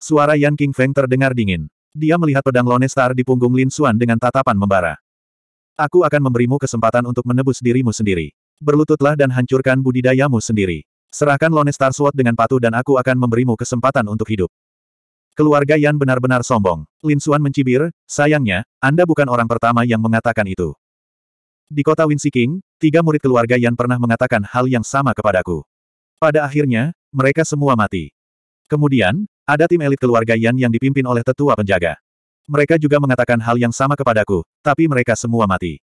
Suara Yan King Feng terdengar dingin. Dia melihat pedang Lone Star di punggung Lin Xuan dengan tatapan membara. Aku akan memberimu kesempatan untuk menebus dirimu sendiri. Berlututlah dan hancurkan budidayamu sendiri. Serahkan Lone Star Sword dengan patuh dan aku akan memberimu kesempatan untuk hidup. Keluarga Yan benar-benar sombong. Lin Xuan mencibir, sayangnya, Anda bukan orang pertama yang mengatakan itu. Di kota King, tiga murid keluarga Yan pernah mengatakan hal yang sama kepadaku. Pada akhirnya, mereka semua mati. Kemudian, ada tim elit keluarga Yan yang dipimpin oleh tetua penjaga. Mereka juga mengatakan hal yang sama kepadaku, tapi mereka semua mati.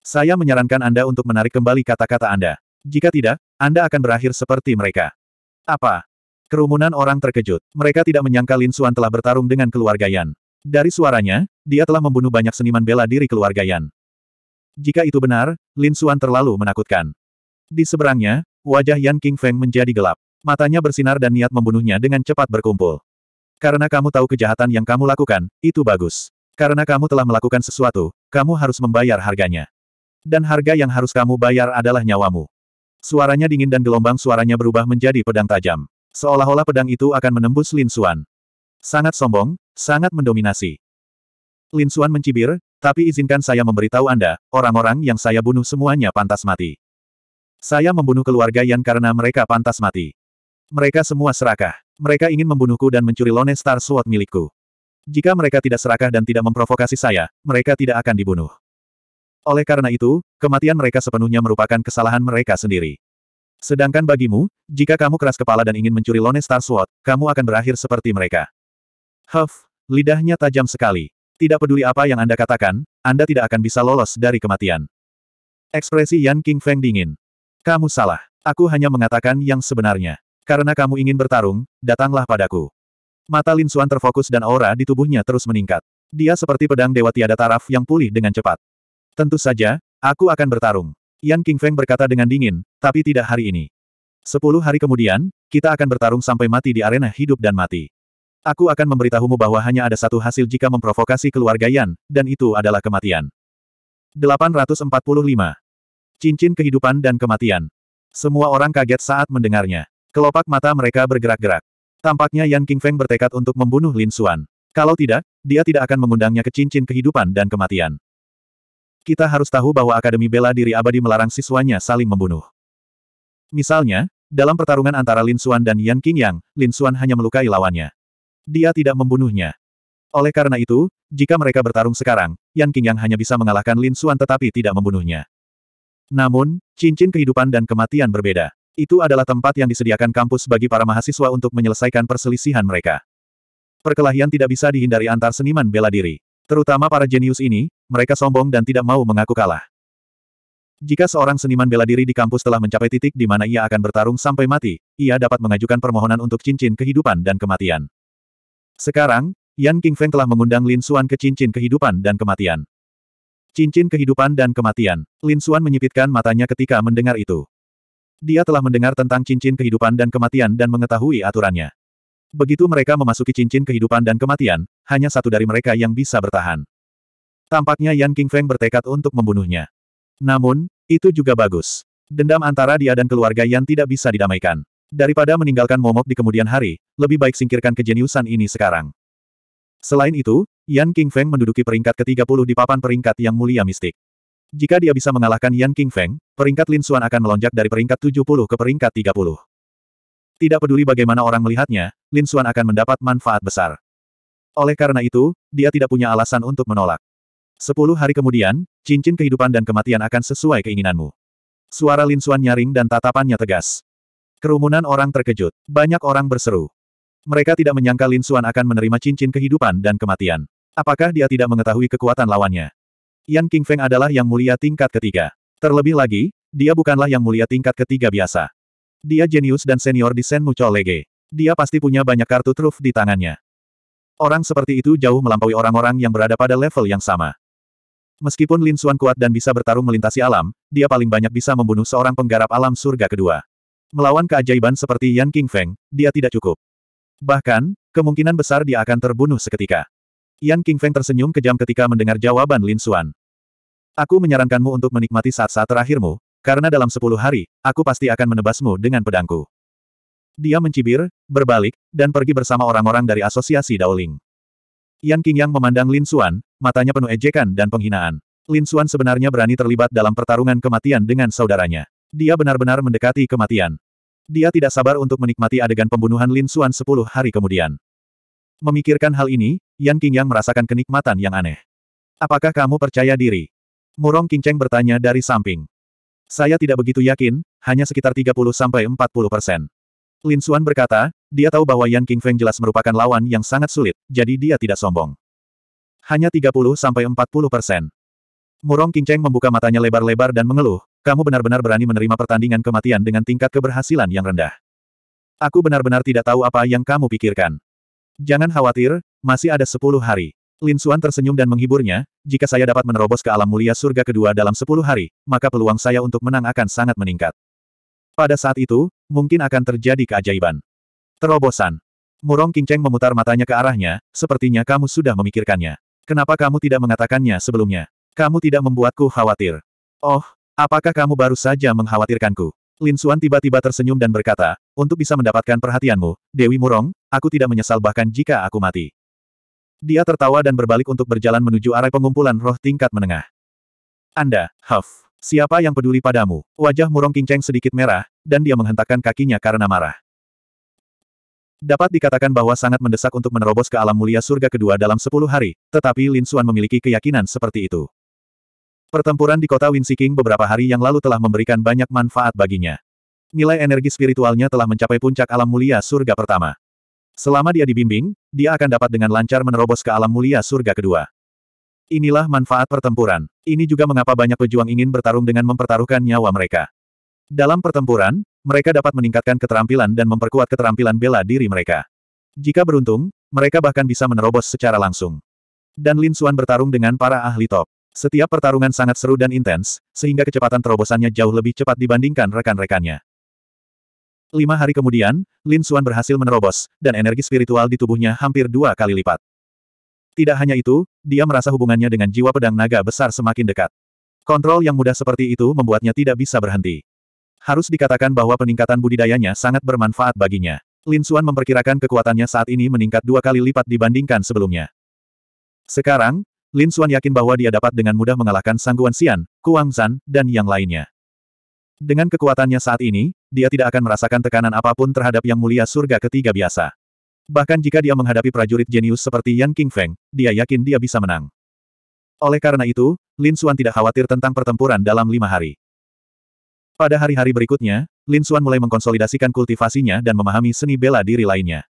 Saya menyarankan Anda untuk menarik kembali kata-kata Anda. Jika tidak, Anda akan berakhir seperti mereka. Apa? Kerumunan orang terkejut. Mereka tidak menyangka Lin Suan telah bertarung dengan keluarga Yan. Dari suaranya, dia telah membunuh banyak seniman bela diri keluarga Yan. Jika itu benar, Lin Suan terlalu menakutkan. Di seberangnya, wajah Yan King Feng menjadi gelap. Matanya bersinar dan niat membunuhnya dengan cepat berkumpul. Karena kamu tahu kejahatan yang kamu lakukan, itu bagus. Karena kamu telah melakukan sesuatu, kamu harus membayar harganya. Dan harga yang harus kamu bayar adalah nyawamu. Suaranya dingin dan gelombang suaranya berubah menjadi pedang tajam. Seolah-olah pedang itu akan menembus Lin Xuan. Sangat sombong, sangat mendominasi. Lin Xuan mencibir, tapi izinkan saya memberitahu Anda, orang-orang yang saya bunuh semuanya pantas mati. Saya membunuh keluarga Yan karena mereka pantas mati. Mereka semua serakah. Mereka ingin membunuhku dan mencuri Lone Star Sword milikku. Jika mereka tidak serakah dan tidak memprovokasi saya, mereka tidak akan dibunuh. Oleh karena itu, kematian mereka sepenuhnya merupakan kesalahan mereka sendiri. Sedangkan bagimu, jika kamu keras kepala dan ingin mencuri Lone Star Sword, kamu akan berakhir seperti mereka. Huff, lidahnya tajam sekali. Tidak peduli apa yang Anda katakan, Anda tidak akan bisa lolos dari kematian. Ekspresi Yan King Feng dingin. Kamu salah. Aku hanya mengatakan yang sebenarnya. Karena kamu ingin bertarung, datanglah padaku. Mata Lin Xuan terfokus dan aura di tubuhnya terus meningkat. Dia seperti pedang dewa tiada taraf yang pulih dengan cepat. Tentu saja, aku akan bertarung. Yan Feng berkata dengan dingin, tapi tidak hari ini. Sepuluh hari kemudian, kita akan bertarung sampai mati di arena hidup dan mati. Aku akan memberitahumu bahwa hanya ada satu hasil jika memprovokasi keluarga Yan, dan itu adalah kematian. 845. Cincin kehidupan dan kematian. Semua orang kaget saat mendengarnya. Kelopak mata mereka bergerak-gerak. Tampaknya Yan Feng bertekad untuk membunuh Lin Xuan. Kalau tidak, dia tidak akan mengundangnya ke cincin kehidupan dan kematian. Kita harus tahu bahwa Akademi Bela Diri Abadi melarang siswanya saling membunuh. Misalnya, dalam pertarungan antara Lin Xuan dan Yan Qingyang, Lin Xuan hanya melukai lawannya. Dia tidak membunuhnya. Oleh karena itu, jika mereka bertarung sekarang, Yan Qingyang hanya bisa mengalahkan Lin Xuan tetapi tidak membunuhnya. Namun, cincin kehidupan dan kematian berbeda. Itu adalah tempat yang disediakan kampus bagi para mahasiswa untuk menyelesaikan perselisihan mereka. Perkelahian tidak bisa dihindari antar seniman bela diri. Terutama para jenius ini, mereka sombong dan tidak mau mengaku kalah. Jika seorang seniman bela diri di kampus telah mencapai titik di mana ia akan bertarung sampai mati, ia dapat mengajukan permohonan untuk cincin kehidupan dan kematian. Sekarang, Yan King Feng telah mengundang Lin Xuan ke cincin kehidupan dan kematian. Cincin kehidupan dan kematian. Lin Xuan menyipitkan matanya ketika mendengar itu. Dia telah mendengar tentang cincin kehidupan dan kematian dan mengetahui aturannya. Begitu mereka memasuki cincin kehidupan dan kematian, hanya satu dari mereka yang bisa bertahan. Tampaknya Yan King Feng bertekad untuk membunuhnya. Namun, itu juga bagus. Dendam antara dia dan keluarga Yan tidak bisa didamaikan. Daripada meninggalkan momok di kemudian hari, lebih baik singkirkan kejeniusan ini sekarang. Selain itu, Yan King Feng menduduki peringkat ke-30 di papan peringkat yang mulia mistik. Jika dia bisa mengalahkan Yan King Feng, peringkat Lin Xuan akan melonjak dari peringkat 70 ke peringkat 30. Tidak peduli bagaimana orang melihatnya, Lin Xuan akan mendapat manfaat besar. Oleh karena itu, dia tidak punya alasan untuk menolak. Sepuluh hari kemudian, cincin kehidupan dan kematian akan sesuai keinginanmu. Suara Lin Xuan nyaring dan tatapannya tegas. Kerumunan orang terkejut. Banyak orang berseru. Mereka tidak menyangka Lin Xuan akan menerima cincin kehidupan dan kematian. Apakah dia tidak mengetahui kekuatan lawannya? Yan King Feng adalah yang mulia tingkat ketiga. Terlebih lagi, dia bukanlah yang mulia tingkat ketiga biasa. Dia jenius dan senior di Sen Mucho Dia pasti punya banyak kartu truf di tangannya. Orang seperti itu jauh melampaui orang-orang yang berada pada level yang sama. Meskipun Lin Xuan kuat dan bisa bertarung melintasi alam, dia paling banyak bisa membunuh seorang penggarap alam surga kedua. Melawan keajaiban seperti Yan King Feng, dia tidak cukup. Bahkan, kemungkinan besar dia akan terbunuh seketika. Yan King Feng tersenyum kejam ketika mendengar jawaban Lin Xuan. Aku menyarankanmu untuk menikmati saat-saat terakhirmu, karena dalam sepuluh hari, aku pasti akan menebasmu dengan pedangku. Dia mencibir, berbalik, dan pergi bersama orang-orang dari asosiasi Daoling. Yan Qingyang memandang Lin Xuan, matanya penuh ejekan dan penghinaan. Lin Xuan sebenarnya berani terlibat dalam pertarungan kematian dengan saudaranya. Dia benar-benar mendekati kematian. Dia tidak sabar untuk menikmati adegan pembunuhan Lin Xuan sepuluh hari kemudian. Memikirkan hal ini, Yan Qingyang merasakan kenikmatan yang aneh. Apakah kamu percaya diri? Murong Qingcheng bertanya dari samping. Saya tidak begitu yakin, hanya sekitar 30-40 persen. Lin Xuan berkata, dia tahu bahwa Yan King Feng jelas merupakan lawan yang sangat sulit, jadi dia tidak sombong. Hanya 30-40 persen. Murong King Cheng membuka matanya lebar-lebar dan mengeluh, kamu benar-benar berani menerima pertandingan kematian dengan tingkat keberhasilan yang rendah. Aku benar-benar tidak tahu apa yang kamu pikirkan. Jangan khawatir, masih ada 10 hari. Lin Suan tersenyum dan menghiburnya, jika saya dapat menerobos ke alam mulia surga kedua dalam sepuluh hari, maka peluang saya untuk menang akan sangat meningkat. Pada saat itu, mungkin akan terjadi keajaiban. Terobosan. Murong Qingcheng memutar matanya ke arahnya, sepertinya kamu sudah memikirkannya. Kenapa kamu tidak mengatakannya sebelumnya? Kamu tidak membuatku khawatir. Oh, apakah kamu baru saja mengkhawatirkanku? Lin Suan tiba-tiba tersenyum dan berkata, untuk bisa mendapatkan perhatianmu, Dewi Murong, aku tidak menyesal bahkan jika aku mati. Dia tertawa dan berbalik untuk berjalan menuju arah pengumpulan roh tingkat menengah. Anda, Huff. Siapa yang peduli padamu? Wajah murong kinceng sedikit merah, dan dia menghentakkan kakinya karena marah. Dapat dikatakan bahwa sangat mendesak untuk menerobos ke alam mulia surga kedua dalam sepuluh hari, tetapi Lin Xuan memiliki keyakinan seperti itu. Pertempuran di kota Winsiking beberapa hari yang lalu telah memberikan banyak manfaat baginya. Nilai energi spiritualnya telah mencapai puncak alam mulia surga pertama. Selama dia dibimbing, dia akan dapat dengan lancar menerobos ke alam mulia surga kedua. Inilah manfaat pertempuran. Ini juga mengapa banyak pejuang ingin bertarung dengan mempertaruhkan nyawa mereka. Dalam pertempuran, mereka dapat meningkatkan keterampilan dan memperkuat keterampilan bela diri mereka. Jika beruntung, mereka bahkan bisa menerobos secara langsung. Dan Lin Xuan bertarung dengan para ahli top. Setiap pertarungan sangat seru dan intens, sehingga kecepatan terobosannya jauh lebih cepat dibandingkan rekan-rekannya. Lima hari kemudian, Lin Xuan berhasil menerobos, dan energi spiritual di tubuhnya hampir dua kali lipat. Tidak hanya itu, dia merasa hubungannya dengan jiwa pedang naga besar semakin dekat. Kontrol yang mudah seperti itu membuatnya tidak bisa berhenti. Harus dikatakan bahwa peningkatan budidayanya sangat bermanfaat baginya. Lin Xuan memperkirakan kekuatannya saat ini meningkat dua kali lipat dibandingkan sebelumnya. Sekarang, Lin Xuan yakin bahwa dia dapat dengan mudah mengalahkan Sangguan Xian, Kuang Zan, dan yang lainnya. Dengan kekuatannya saat ini, dia tidak akan merasakan tekanan apapun terhadap yang mulia surga ketiga biasa. Bahkan jika dia menghadapi prajurit jenius seperti Yan Feng, dia yakin dia bisa menang. Oleh karena itu, Lin Xuan tidak khawatir tentang pertempuran dalam lima hari. Pada hari-hari berikutnya, Lin Xuan mulai mengkonsolidasikan kultivasinya dan memahami seni bela diri lainnya.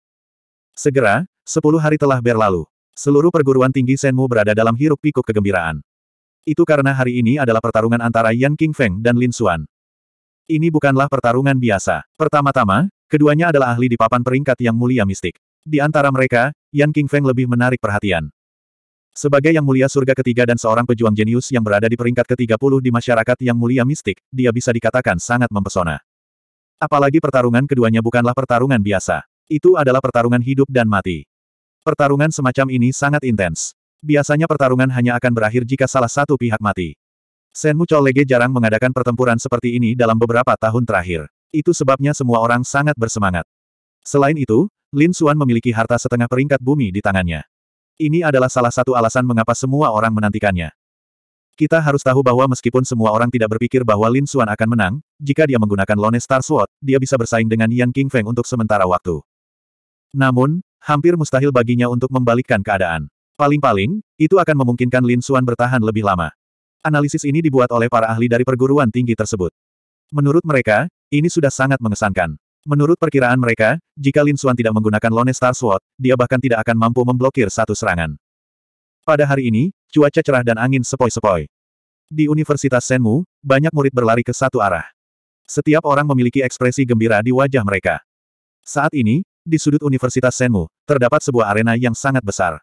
Segera, sepuluh hari telah berlalu. Seluruh perguruan tinggi Senmu berada dalam hiruk pikuk kegembiraan. Itu karena hari ini adalah pertarungan antara Yan Feng dan Lin Xuan. Ini bukanlah pertarungan biasa. Pertama-tama, keduanya adalah ahli di papan peringkat yang mulia mistik. Di antara mereka, Yan King Feng lebih menarik perhatian. Sebagai yang mulia surga ketiga dan seorang pejuang jenius yang berada di peringkat ke-30 di masyarakat yang mulia mistik, dia bisa dikatakan sangat mempesona. Apalagi pertarungan keduanya bukanlah pertarungan biasa. Itu adalah pertarungan hidup dan mati. Pertarungan semacam ini sangat intens. Biasanya pertarungan hanya akan berakhir jika salah satu pihak mati. Senmu Lege jarang mengadakan pertempuran seperti ini dalam beberapa tahun terakhir. Itu sebabnya semua orang sangat bersemangat. Selain itu, Lin Xuan memiliki harta setengah peringkat bumi di tangannya. Ini adalah salah satu alasan mengapa semua orang menantikannya. Kita harus tahu bahwa meskipun semua orang tidak berpikir bahwa Lin Xuan akan menang, jika dia menggunakan Lone Star Sword, dia bisa bersaing dengan Yan King Feng untuk sementara waktu. Namun, hampir mustahil baginya untuk membalikkan keadaan. Paling-paling, itu akan memungkinkan Lin Xuan bertahan lebih lama. Analisis ini dibuat oleh para ahli dari perguruan tinggi tersebut. Menurut mereka, ini sudah sangat mengesankan. Menurut perkiraan mereka, jika Lin Xuan tidak menggunakan Lone Star Sword, dia bahkan tidak akan mampu memblokir satu serangan. Pada hari ini, cuaca cerah dan angin sepoi-sepoi. Di Universitas Senmu, banyak murid berlari ke satu arah. Setiap orang memiliki ekspresi gembira di wajah mereka. Saat ini, di sudut Universitas Senmu, terdapat sebuah arena yang sangat besar.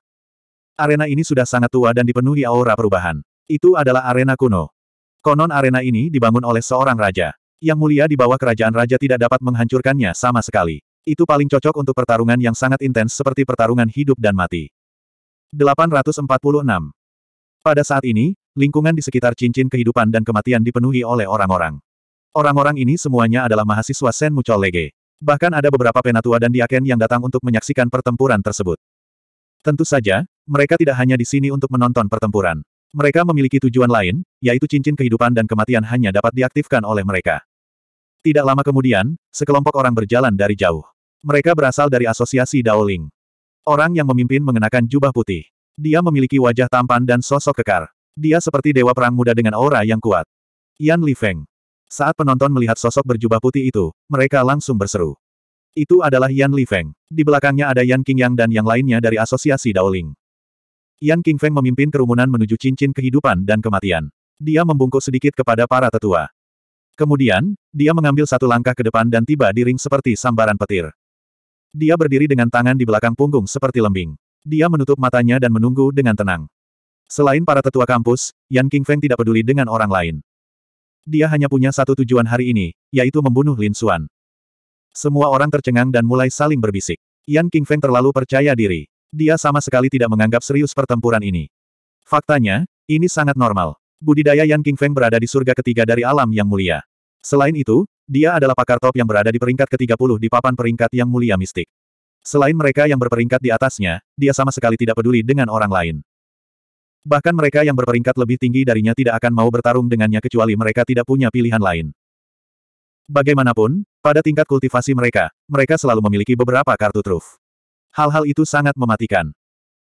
Arena ini sudah sangat tua dan dipenuhi aura perubahan. Itu adalah arena kuno. Konon arena ini dibangun oleh seorang raja. Yang mulia di bawah kerajaan raja tidak dapat menghancurkannya sama sekali. Itu paling cocok untuk pertarungan yang sangat intens seperti pertarungan hidup dan mati. 846. Pada saat ini, lingkungan di sekitar cincin kehidupan dan kematian dipenuhi oleh orang-orang. Orang-orang ini semuanya adalah mahasiswa Sen Mucol Lege. Bahkan ada beberapa penatua dan diaken yang datang untuk menyaksikan pertempuran tersebut. Tentu saja, mereka tidak hanya di sini untuk menonton pertempuran. Mereka memiliki tujuan lain, yaitu cincin kehidupan dan kematian hanya dapat diaktifkan oleh mereka. Tidak lama kemudian, sekelompok orang berjalan dari jauh. Mereka berasal dari asosiasi Daoling. Orang yang memimpin mengenakan jubah putih. Dia memiliki wajah tampan dan sosok kekar. Dia seperti dewa perang muda dengan aura yang kuat. Yan Li Feng. Saat penonton melihat sosok berjubah putih itu, mereka langsung berseru. Itu adalah Yan Li Feng. Di belakangnya ada Yan King Yang dan yang lainnya dari asosiasi Daoling. Yan King Feng memimpin kerumunan menuju cincin kehidupan dan kematian. Dia membungkuk sedikit kepada para tetua. Kemudian, dia mengambil satu langkah ke depan dan tiba di ring seperti sambaran petir. Dia berdiri dengan tangan di belakang punggung seperti lembing. Dia menutup matanya dan menunggu dengan tenang. Selain para tetua kampus, Yan King Feng tidak peduli dengan orang lain. Dia hanya punya satu tujuan hari ini, yaitu membunuh Lin Xuan. Semua orang tercengang dan mulai saling berbisik. Yan King Feng terlalu percaya diri. Dia sama sekali tidak menganggap serius pertempuran ini. Faktanya, ini sangat normal. Budidaya Yan King Feng berada di surga ketiga dari alam yang mulia. Selain itu, dia adalah pakar top yang berada di peringkat ke-30 di papan peringkat yang mulia mistik. Selain mereka yang berperingkat di atasnya, dia sama sekali tidak peduli dengan orang lain. Bahkan mereka yang berperingkat lebih tinggi darinya tidak akan mau bertarung dengannya kecuali mereka tidak punya pilihan lain. Bagaimanapun, pada tingkat kultivasi mereka, mereka selalu memiliki beberapa kartu truf. Hal-hal itu sangat mematikan.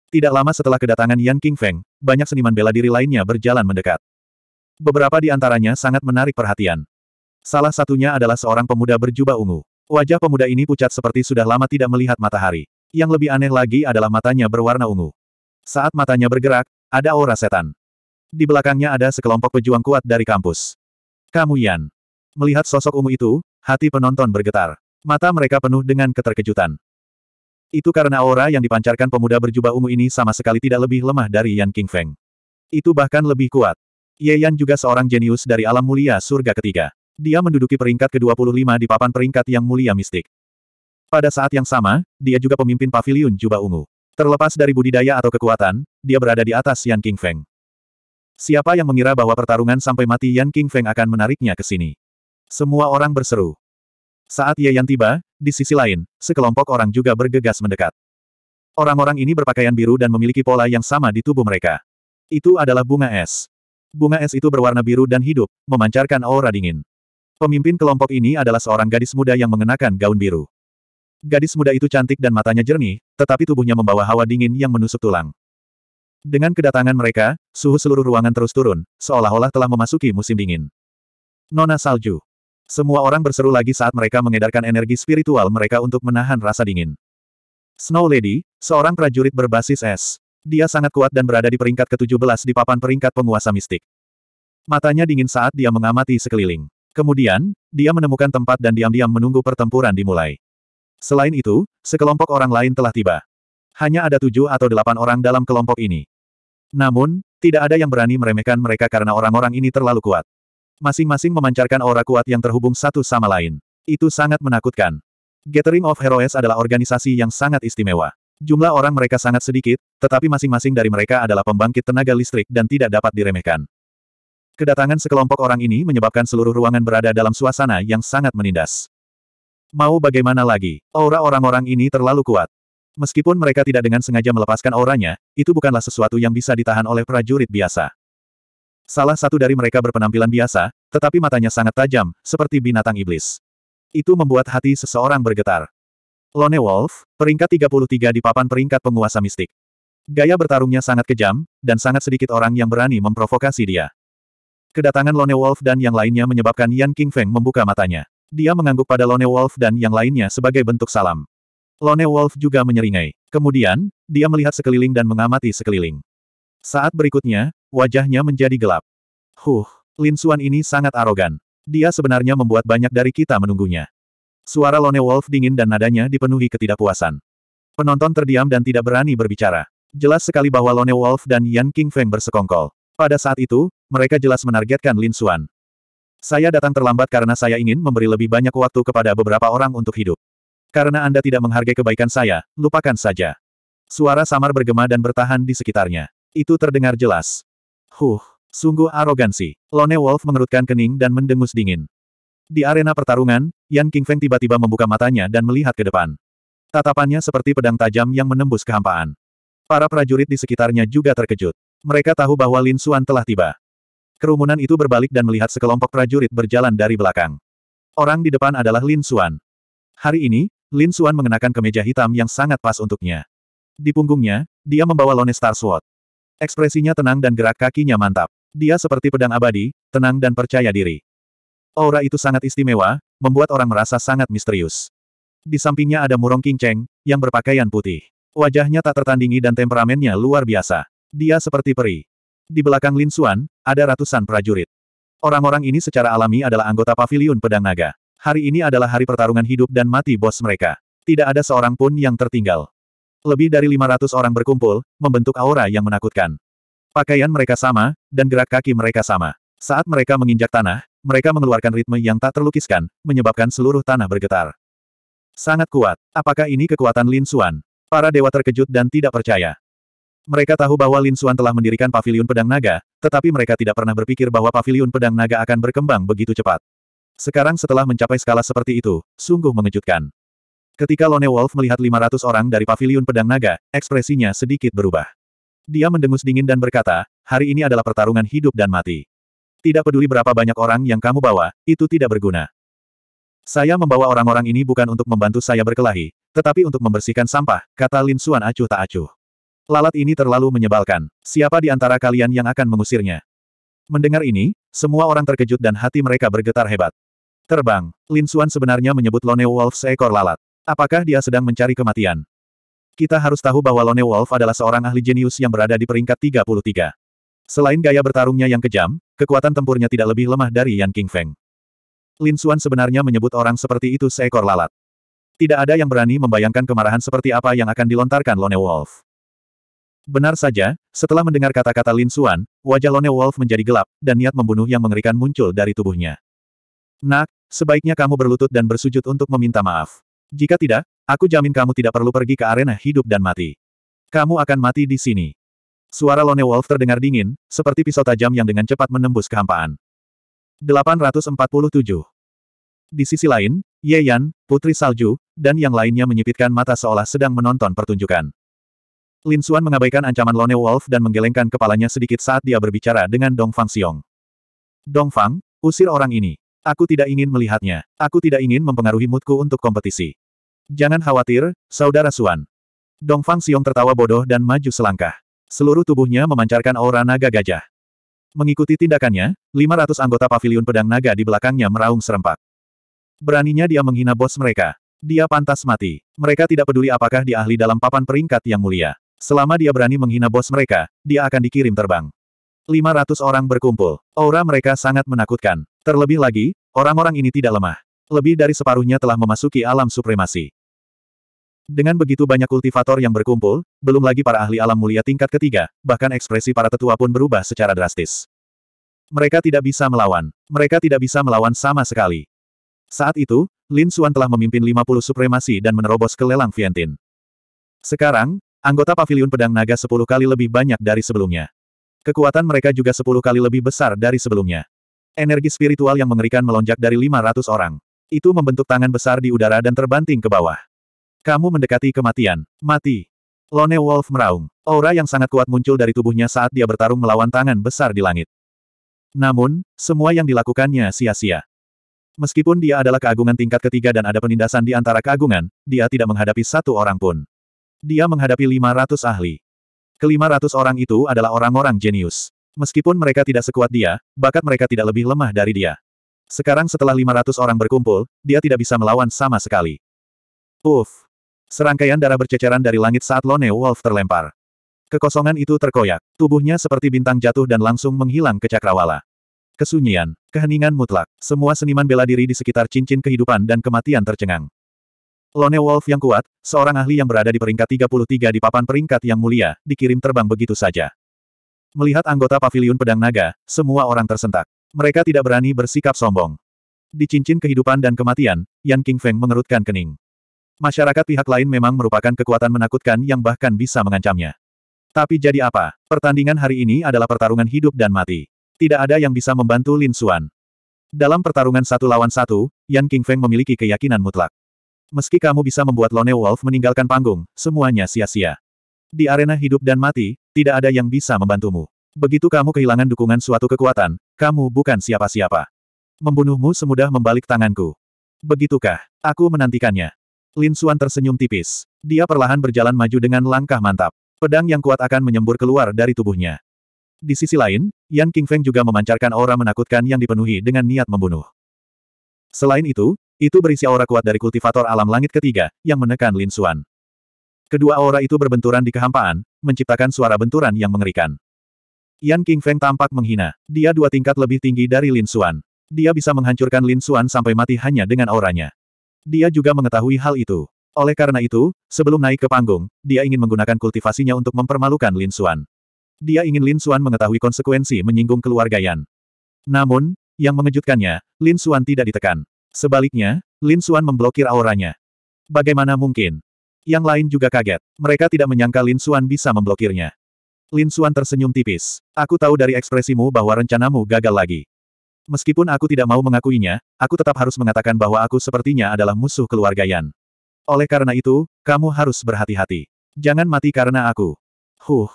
Tidak lama setelah kedatangan Yan King Feng, banyak seniman bela diri lainnya berjalan mendekat. Beberapa di antaranya sangat menarik perhatian. Salah satunya adalah seorang pemuda berjubah ungu. Wajah pemuda ini pucat seperti sudah lama tidak melihat matahari. Yang lebih aneh lagi adalah matanya berwarna ungu. Saat matanya bergerak, ada aura setan. Di belakangnya ada sekelompok pejuang kuat dari kampus. Kamu Yan. Melihat sosok ungu itu, hati penonton bergetar. Mata mereka penuh dengan keterkejutan. Itu karena aura yang dipancarkan pemuda berjubah ungu ini sama sekali tidak lebih lemah dari Yan King Feng. Itu bahkan lebih kuat. Ye Yan juga seorang jenius dari alam mulia surga ketiga. Dia menduduki peringkat ke-25 di papan peringkat yang mulia mistik. Pada saat yang sama, dia juga pemimpin paviliun jubah ungu. Terlepas dari budidaya atau kekuatan, dia berada di atas Yan King Feng. Siapa yang mengira bahwa pertarungan sampai mati Yan King Feng akan menariknya ke sini? Semua orang berseru. Saat Ye Yan tiba, di sisi lain, sekelompok orang juga bergegas mendekat. Orang-orang ini berpakaian biru dan memiliki pola yang sama di tubuh mereka. Itu adalah bunga es. Bunga es itu berwarna biru dan hidup, memancarkan aura dingin. Pemimpin kelompok ini adalah seorang gadis muda yang mengenakan gaun biru. Gadis muda itu cantik dan matanya jernih, tetapi tubuhnya membawa hawa dingin yang menusuk tulang. Dengan kedatangan mereka, suhu seluruh ruangan terus turun, seolah-olah telah memasuki musim dingin. Nona Salju. Semua orang berseru lagi saat mereka mengedarkan energi spiritual mereka untuk menahan rasa dingin. Snow Lady, seorang prajurit berbasis es. Dia sangat kuat dan berada di peringkat ke-17 di papan peringkat penguasa mistik. Matanya dingin saat dia mengamati sekeliling. Kemudian, dia menemukan tempat dan diam-diam menunggu pertempuran dimulai. Selain itu, sekelompok orang lain telah tiba. Hanya ada tujuh atau delapan orang dalam kelompok ini. Namun, tidak ada yang berani meremehkan mereka karena orang-orang ini terlalu kuat. Masing-masing memancarkan aura kuat yang terhubung satu sama lain. Itu sangat menakutkan. Gathering of Heroes adalah organisasi yang sangat istimewa. Jumlah orang mereka sangat sedikit, tetapi masing-masing dari mereka adalah pembangkit tenaga listrik dan tidak dapat diremehkan. Kedatangan sekelompok orang ini menyebabkan seluruh ruangan berada dalam suasana yang sangat menindas. Mau bagaimana lagi, aura orang-orang ini terlalu kuat. Meskipun mereka tidak dengan sengaja melepaskan auranya, itu bukanlah sesuatu yang bisa ditahan oleh prajurit biasa. Salah satu dari mereka berpenampilan biasa, tetapi matanya sangat tajam, seperti binatang iblis. Itu membuat hati seseorang bergetar. Lone Wolf, peringkat 33 di papan peringkat penguasa mistik. Gaya bertarungnya sangat kejam, dan sangat sedikit orang yang berani memprovokasi dia. Kedatangan Lone Wolf dan yang lainnya menyebabkan Yan King Feng membuka matanya. Dia mengangguk pada Lone Wolf dan yang lainnya sebagai bentuk salam. Lone Wolf juga menyeringai. Kemudian, dia melihat sekeliling dan mengamati sekeliling. Saat berikutnya, Wajahnya menjadi gelap. Huh, Lin Xuan ini sangat arogan. Dia sebenarnya membuat banyak dari kita menunggunya. Suara Lone Wolf dingin dan nadanya dipenuhi ketidakpuasan. Penonton terdiam dan tidak berani berbicara. Jelas sekali bahwa Lone Wolf dan Yan King Feng bersekongkol. Pada saat itu, mereka jelas menargetkan Lin Xuan. Saya datang terlambat karena saya ingin memberi lebih banyak waktu kepada beberapa orang untuk hidup. Karena Anda tidak menghargai kebaikan saya, lupakan saja. Suara samar bergema dan bertahan di sekitarnya. Itu terdengar jelas. Huh, sungguh arogansi. Lone Wolf mengerutkan kening dan mendengus dingin. Di arena pertarungan, Yan King Feng tiba-tiba membuka matanya dan melihat ke depan. Tatapannya seperti pedang tajam yang menembus kehampaan. Para prajurit di sekitarnya juga terkejut. Mereka tahu bahwa Lin Xuan telah tiba. Kerumunan itu berbalik dan melihat sekelompok prajurit berjalan dari belakang. Orang di depan adalah Lin Xuan. Hari ini, Lin Xuan mengenakan kemeja hitam yang sangat pas untuknya. Di punggungnya, dia membawa Lone Star Sword. Ekspresinya tenang dan gerak kakinya mantap. Dia seperti pedang abadi, tenang dan percaya diri. Aura itu sangat istimewa, membuat orang merasa sangat misterius. Di sampingnya ada Murong Kinceng, yang berpakaian putih. Wajahnya tak tertandingi dan temperamennya luar biasa. Dia seperti peri. Di belakang Lin Xuan, ada ratusan prajurit. Orang-orang ini secara alami adalah anggota pavilion pedang naga. Hari ini adalah hari pertarungan hidup dan mati bos mereka. Tidak ada seorang pun yang tertinggal. Lebih dari 500 orang berkumpul, membentuk aura yang menakutkan. Pakaian mereka sama, dan gerak kaki mereka sama. Saat mereka menginjak tanah, mereka mengeluarkan ritme yang tak terlukiskan, menyebabkan seluruh tanah bergetar. Sangat kuat. Apakah ini kekuatan Lin Xuan? Para dewa terkejut dan tidak percaya. Mereka tahu bahwa Lin Xuan telah mendirikan pavilion pedang naga, tetapi mereka tidak pernah berpikir bahwa pavilion pedang naga akan berkembang begitu cepat. Sekarang setelah mencapai skala seperti itu, sungguh mengejutkan. Ketika Lone Wolf melihat 500 orang dari paviliun pedang naga, ekspresinya sedikit berubah. Dia mendengus dingin dan berkata, hari ini adalah pertarungan hidup dan mati. Tidak peduli berapa banyak orang yang kamu bawa, itu tidak berguna. Saya membawa orang-orang ini bukan untuk membantu saya berkelahi, tetapi untuk membersihkan sampah, kata Lin Xuan acuh tak acuh. Lalat ini terlalu menyebalkan. Siapa di antara kalian yang akan mengusirnya? Mendengar ini, semua orang terkejut dan hati mereka bergetar hebat. Terbang, Lin Xuan sebenarnya menyebut Lone Wolf seekor lalat. Apakah dia sedang mencari kematian? Kita harus tahu bahwa Lone Wolf adalah seorang ahli jenius yang berada di peringkat 33. Selain gaya bertarungnya yang kejam, kekuatan tempurnya tidak lebih lemah dari Yan King Feng. Lin Xuan sebenarnya menyebut orang seperti itu seekor lalat. Tidak ada yang berani membayangkan kemarahan seperti apa yang akan dilontarkan Lone Wolf. Benar saja, setelah mendengar kata-kata Lin Xuan, wajah Lone Wolf menjadi gelap, dan niat membunuh yang mengerikan muncul dari tubuhnya. Nak, sebaiknya kamu berlutut dan bersujud untuk meminta maaf. Jika tidak, aku jamin kamu tidak perlu pergi ke arena hidup dan mati. Kamu akan mati di sini. Suara Lone Wolf terdengar dingin, seperti pisau tajam yang dengan cepat menembus kehampaan. 847 Di sisi lain, Ye Yan, Putri Salju, dan yang lainnya menyipitkan mata seolah sedang menonton pertunjukan. Lin Xuan mengabaikan ancaman Lone Wolf dan menggelengkan kepalanya sedikit saat dia berbicara dengan Dong Fang Xiong. Dong Fang, usir orang ini. Aku tidak ingin melihatnya. Aku tidak ingin mempengaruhi moodku untuk kompetisi. Jangan khawatir, Saudara Suan. Dongfang Xiong tertawa bodoh dan maju selangkah. Seluruh tubuhnya memancarkan aura naga gajah. Mengikuti tindakannya, 500 anggota pavilion pedang naga di belakangnya meraung serempak. Beraninya dia menghina bos mereka. Dia pantas mati. Mereka tidak peduli apakah dia ahli dalam papan peringkat yang mulia. Selama dia berani menghina bos mereka, dia akan dikirim terbang. 500 orang berkumpul. Aura mereka sangat menakutkan. Terlebih lagi, orang-orang ini tidak lemah. Lebih dari separuhnya telah memasuki alam supremasi. Dengan begitu banyak kultivator yang berkumpul, belum lagi para ahli alam mulia tingkat ketiga, bahkan ekspresi para tetua pun berubah secara drastis. Mereka tidak bisa melawan. Mereka tidak bisa melawan sama sekali. Saat itu, Lin Xuan telah memimpin 50 supremasi dan menerobos ke lelang Vientin. Sekarang, anggota pavilion pedang naga 10 kali lebih banyak dari sebelumnya. Kekuatan mereka juga 10 kali lebih besar dari sebelumnya. Energi spiritual yang mengerikan melonjak dari 500 orang. Itu membentuk tangan besar di udara dan terbanting ke bawah. Kamu mendekati kematian. Mati. Lone Wolf meraung. Aura yang sangat kuat muncul dari tubuhnya saat dia bertarung melawan tangan besar di langit. Namun, semua yang dilakukannya sia-sia. Meskipun dia adalah keagungan tingkat ketiga dan ada penindasan di antara keagungan, dia tidak menghadapi satu orang pun. Dia menghadapi 500 ahli. Kelima ratus orang itu adalah orang-orang jenius. Meskipun mereka tidak sekuat dia, bakat mereka tidak lebih lemah dari dia. Sekarang setelah 500 orang berkumpul, dia tidak bisa melawan sama sekali. Uff! Serangkaian darah berceceran dari langit saat Lone Wolf terlempar. Kekosongan itu terkoyak, tubuhnya seperti bintang jatuh dan langsung menghilang ke cakrawala. Kesunyian, keheningan mutlak, semua seniman bela diri di sekitar cincin kehidupan dan kematian tercengang. Lone Wolf yang kuat, seorang ahli yang berada di peringkat 33 di papan peringkat yang mulia, dikirim terbang begitu saja. Melihat anggota paviliun pedang naga, semua orang tersentak. Mereka tidak berani bersikap sombong. Di cincin kehidupan dan kematian, Yan King Feng mengerutkan kening. Masyarakat pihak lain memang merupakan kekuatan menakutkan yang bahkan bisa mengancamnya. Tapi jadi apa? Pertandingan hari ini adalah pertarungan hidup dan mati. Tidak ada yang bisa membantu Lin Xuan. Dalam pertarungan satu lawan satu, Yan King Feng memiliki keyakinan mutlak. Meski kamu bisa membuat Lone Wolf meninggalkan panggung, semuanya sia-sia. Di arena hidup dan mati, tidak ada yang bisa membantumu. Begitu kamu kehilangan dukungan suatu kekuatan, kamu bukan siapa-siapa. Membunuhmu semudah membalik tanganku. Begitukah? Aku menantikannya. Lin Xuan tersenyum tipis. Dia perlahan berjalan maju dengan langkah mantap. Pedang yang kuat akan menyembur keluar dari tubuhnya. Di sisi lain, Yan King Feng juga memancarkan aura menakutkan yang dipenuhi dengan niat membunuh. Selain itu, itu berisi aura kuat dari kultivator alam langit ketiga, yang menekan Lin Xuan. Kedua aura itu berbenturan di kehampaan, menciptakan suara benturan yang mengerikan. Yan King Feng tampak menghina. Dia dua tingkat lebih tinggi dari Lin Xuan. Dia bisa menghancurkan Lin Xuan sampai mati hanya dengan auranya. Dia juga mengetahui hal itu. Oleh karena itu, sebelum naik ke panggung, dia ingin menggunakan kultivasinya untuk mempermalukan Lin Xuan. Dia ingin Lin Xuan mengetahui konsekuensi menyinggung keluarga Yan. Namun, yang mengejutkannya, Lin Xuan tidak ditekan. Sebaliknya, Lin Xuan memblokir auranya. Bagaimana mungkin? Yang lain juga kaget. Mereka tidak menyangka Lin Xuan bisa memblokirnya. Lin Xuan tersenyum tipis. Aku tahu dari ekspresimu bahwa rencanamu gagal lagi. Meskipun aku tidak mau mengakuinya, aku tetap harus mengatakan bahwa aku sepertinya adalah musuh keluarga Yan. Oleh karena itu, kamu harus berhati-hati. Jangan mati karena aku. Huh.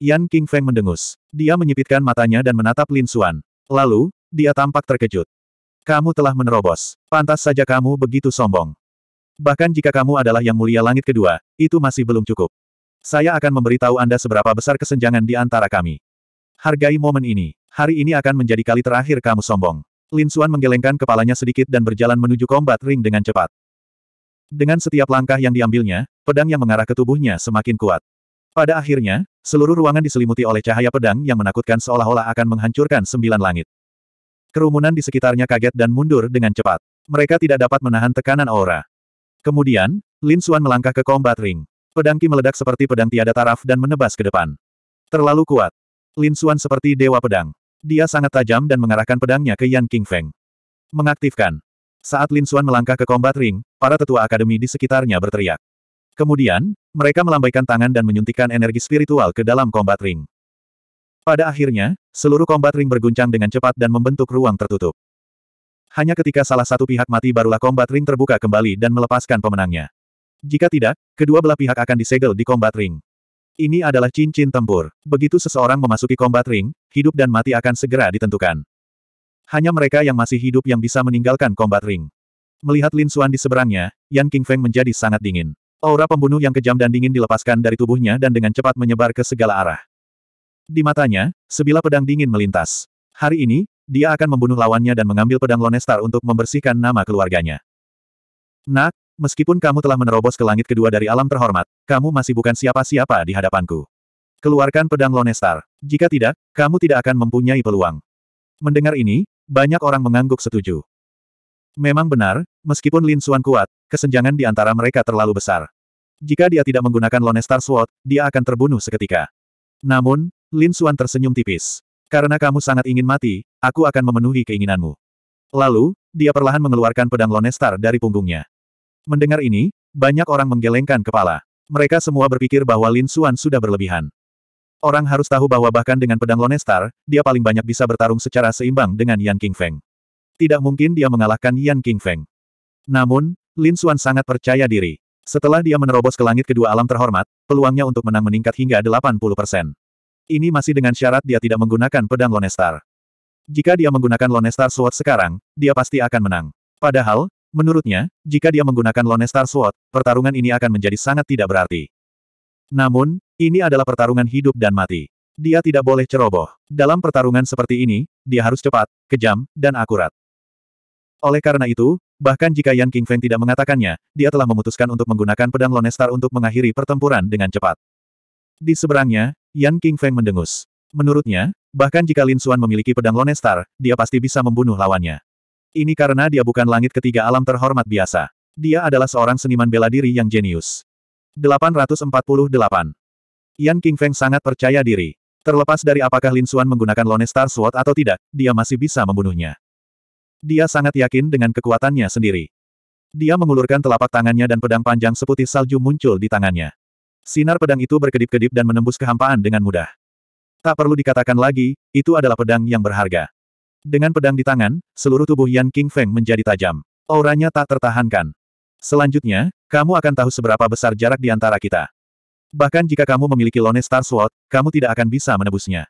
Yan King Feng mendengus. Dia menyipitkan matanya dan menatap Lin Xuan. Lalu, dia tampak terkejut. Kamu telah menerobos. Pantas saja kamu begitu sombong. Bahkan jika kamu adalah yang mulia langit kedua, itu masih belum cukup. Saya akan memberitahu Anda seberapa besar kesenjangan di antara kami. Hargai momen ini. Hari ini akan menjadi kali terakhir kamu sombong. Lin Xuan menggelengkan kepalanya sedikit dan berjalan menuju kombat ring dengan cepat. Dengan setiap langkah yang diambilnya, pedang yang mengarah ke tubuhnya semakin kuat. Pada akhirnya, seluruh ruangan diselimuti oleh cahaya pedang yang menakutkan seolah-olah akan menghancurkan sembilan langit. Kerumunan di sekitarnya kaget dan mundur dengan cepat. Mereka tidak dapat menahan tekanan aura. Kemudian, Lin Xuan melangkah ke kombat ring. Pedangki meledak seperti pedang tiada taraf dan menebas ke depan. Terlalu kuat. Lin Xuan seperti dewa pedang. Dia sangat tajam dan mengarahkan pedangnya ke Yan King Feng. Mengaktifkan. Saat Lin Xuan melangkah ke kombat ring, para tetua akademi di sekitarnya berteriak. Kemudian, mereka melambaikan tangan dan menyuntikkan energi spiritual ke dalam kombat ring. Pada akhirnya, seluruh kombat ring berguncang dengan cepat dan membentuk ruang tertutup. Hanya ketika salah satu pihak mati barulah kombat ring terbuka kembali dan melepaskan pemenangnya. Jika tidak, kedua belah pihak akan disegel di kombat ring. Ini adalah cincin tempur. Begitu seseorang memasuki kombat ring, hidup dan mati akan segera ditentukan. Hanya mereka yang masih hidup yang bisa meninggalkan kombat ring. Melihat Lin Xuan di seberangnya, Yan King Feng menjadi sangat dingin. Aura pembunuh yang kejam dan dingin dilepaskan dari tubuhnya dan dengan cepat menyebar ke segala arah. Di matanya, sebilah pedang dingin melintas. Hari ini, dia akan membunuh lawannya dan mengambil pedang Lonestar untuk membersihkan nama keluarganya. Nak, meskipun kamu telah menerobos ke langit kedua dari alam terhormat, kamu masih bukan siapa-siapa di hadapanku. Keluarkan pedang Lonestar. Jika tidak, kamu tidak akan mempunyai peluang. Mendengar ini, banyak orang mengangguk setuju. Memang benar, meskipun Lin Suan kuat, kesenjangan di antara mereka terlalu besar. Jika dia tidak menggunakan Lonestar Sword, dia akan terbunuh seketika. Namun, Lin Suan tersenyum tipis. Karena kamu sangat ingin mati, aku akan memenuhi keinginanmu. Lalu, dia perlahan mengeluarkan pedang Lonestar dari punggungnya. Mendengar ini, banyak orang menggelengkan kepala. Mereka semua berpikir bahwa Lin Xuan sudah berlebihan. Orang harus tahu bahwa bahkan dengan pedang Lonestar, dia paling banyak bisa bertarung secara seimbang dengan Yan King Feng. Tidak mungkin dia mengalahkan Yan King Feng. Namun, Lin Xuan sangat percaya diri. Setelah dia menerobos ke langit kedua alam terhormat, peluangnya untuk menang meningkat hingga 80 persen. Ini masih dengan syarat dia tidak menggunakan pedang Lonestar. Jika dia menggunakan Lonestar Sword sekarang, dia pasti akan menang. Padahal, menurutnya, jika dia menggunakan Lonestar Sword, pertarungan ini akan menjadi sangat tidak berarti. Namun, ini adalah pertarungan hidup dan mati. Dia tidak boleh ceroboh. Dalam pertarungan seperti ini, dia harus cepat, kejam, dan akurat. Oleh karena itu, bahkan jika Yan King Feng tidak mengatakannya, dia telah memutuskan untuk menggunakan pedang Lonestar untuk mengakhiri pertempuran dengan cepat. Di seberangnya, Yan King Feng mendengus. Menurutnya, bahkan jika Lin Xuan memiliki pedang Lone Star, dia pasti bisa membunuh lawannya. Ini karena dia bukan langit ketiga alam terhormat biasa. Dia adalah seorang seniman bela diri yang jenius. 848. Yan King Feng sangat percaya diri. Terlepas dari apakah Lin Xuan menggunakan Lone Star Sword atau tidak, dia masih bisa membunuhnya. Dia sangat yakin dengan kekuatannya sendiri. Dia mengulurkan telapak tangannya dan pedang panjang seputih salju muncul di tangannya. Sinar pedang itu berkedip-kedip dan menembus kehampaan dengan mudah. Tak perlu dikatakan lagi, itu adalah pedang yang berharga. Dengan pedang di tangan, seluruh tubuh Yan King Feng menjadi tajam. Auranya tak tertahankan. Selanjutnya, kamu akan tahu seberapa besar jarak di antara kita. Bahkan jika kamu memiliki Lone Star Sword, kamu tidak akan bisa menebusnya.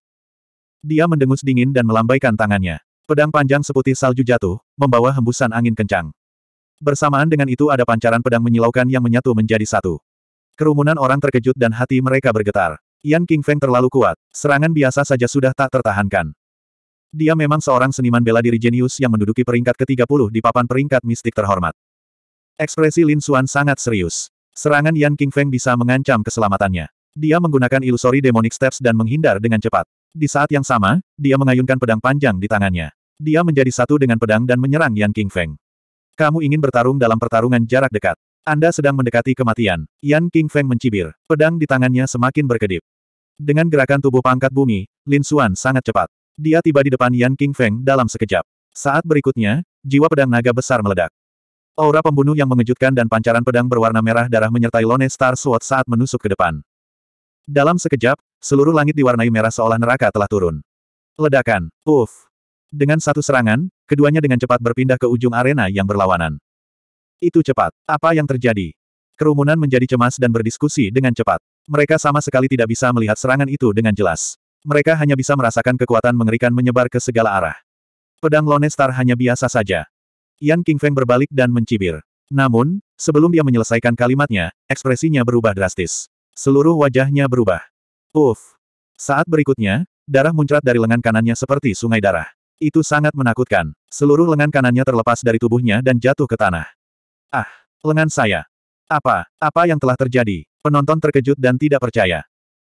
Dia mendengus dingin dan melambaikan tangannya. Pedang panjang seputih salju jatuh, membawa hembusan angin kencang. Bersamaan dengan itu ada pancaran pedang menyilaukan yang menyatu menjadi satu. Kerumunan orang terkejut dan hati mereka bergetar. Yan King Feng terlalu kuat, serangan biasa saja sudah tak tertahankan. Dia memang seorang seniman bela diri jenius yang menduduki peringkat ke-30 di papan peringkat mistik terhormat. Ekspresi Lin Xuan sangat serius. Serangan Yan King Feng bisa mengancam keselamatannya. Dia menggunakan ilusori demonic steps dan menghindar dengan cepat. Di saat yang sama, dia mengayunkan pedang panjang di tangannya. Dia menjadi satu dengan pedang dan menyerang Yan King Feng. Kamu ingin bertarung dalam pertarungan jarak dekat. Anda sedang mendekati kematian. Yan King Feng mencibir. Pedang di tangannya semakin berkedip. Dengan gerakan tubuh pangkat bumi, Lin Xuan sangat cepat. Dia tiba di depan Yan King Feng dalam sekejap. Saat berikutnya, jiwa pedang naga besar meledak. Aura pembunuh yang mengejutkan dan pancaran pedang berwarna merah darah menyertai Lone Star Sword saat menusuk ke depan. Dalam sekejap, seluruh langit diwarnai merah seolah neraka telah turun. Ledakan, puff. Dengan satu serangan, keduanya dengan cepat berpindah ke ujung arena yang berlawanan. Itu cepat. Apa yang terjadi? Kerumunan menjadi cemas dan berdiskusi dengan cepat. Mereka sama sekali tidak bisa melihat serangan itu dengan jelas. Mereka hanya bisa merasakan kekuatan mengerikan menyebar ke segala arah. Pedang Lone Star hanya biasa saja. Yan Feng berbalik dan mencibir. Namun, sebelum dia menyelesaikan kalimatnya, ekspresinya berubah drastis. Seluruh wajahnya berubah. Uff. Saat berikutnya, darah muncrat dari lengan kanannya seperti sungai darah. Itu sangat menakutkan. Seluruh lengan kanannya terlepas dari tubuhnya dan jatuh ke tanah. Ah, lengan saya. Apa, apa yang telah terjadi? Penonton terkejut dan tidak percaya.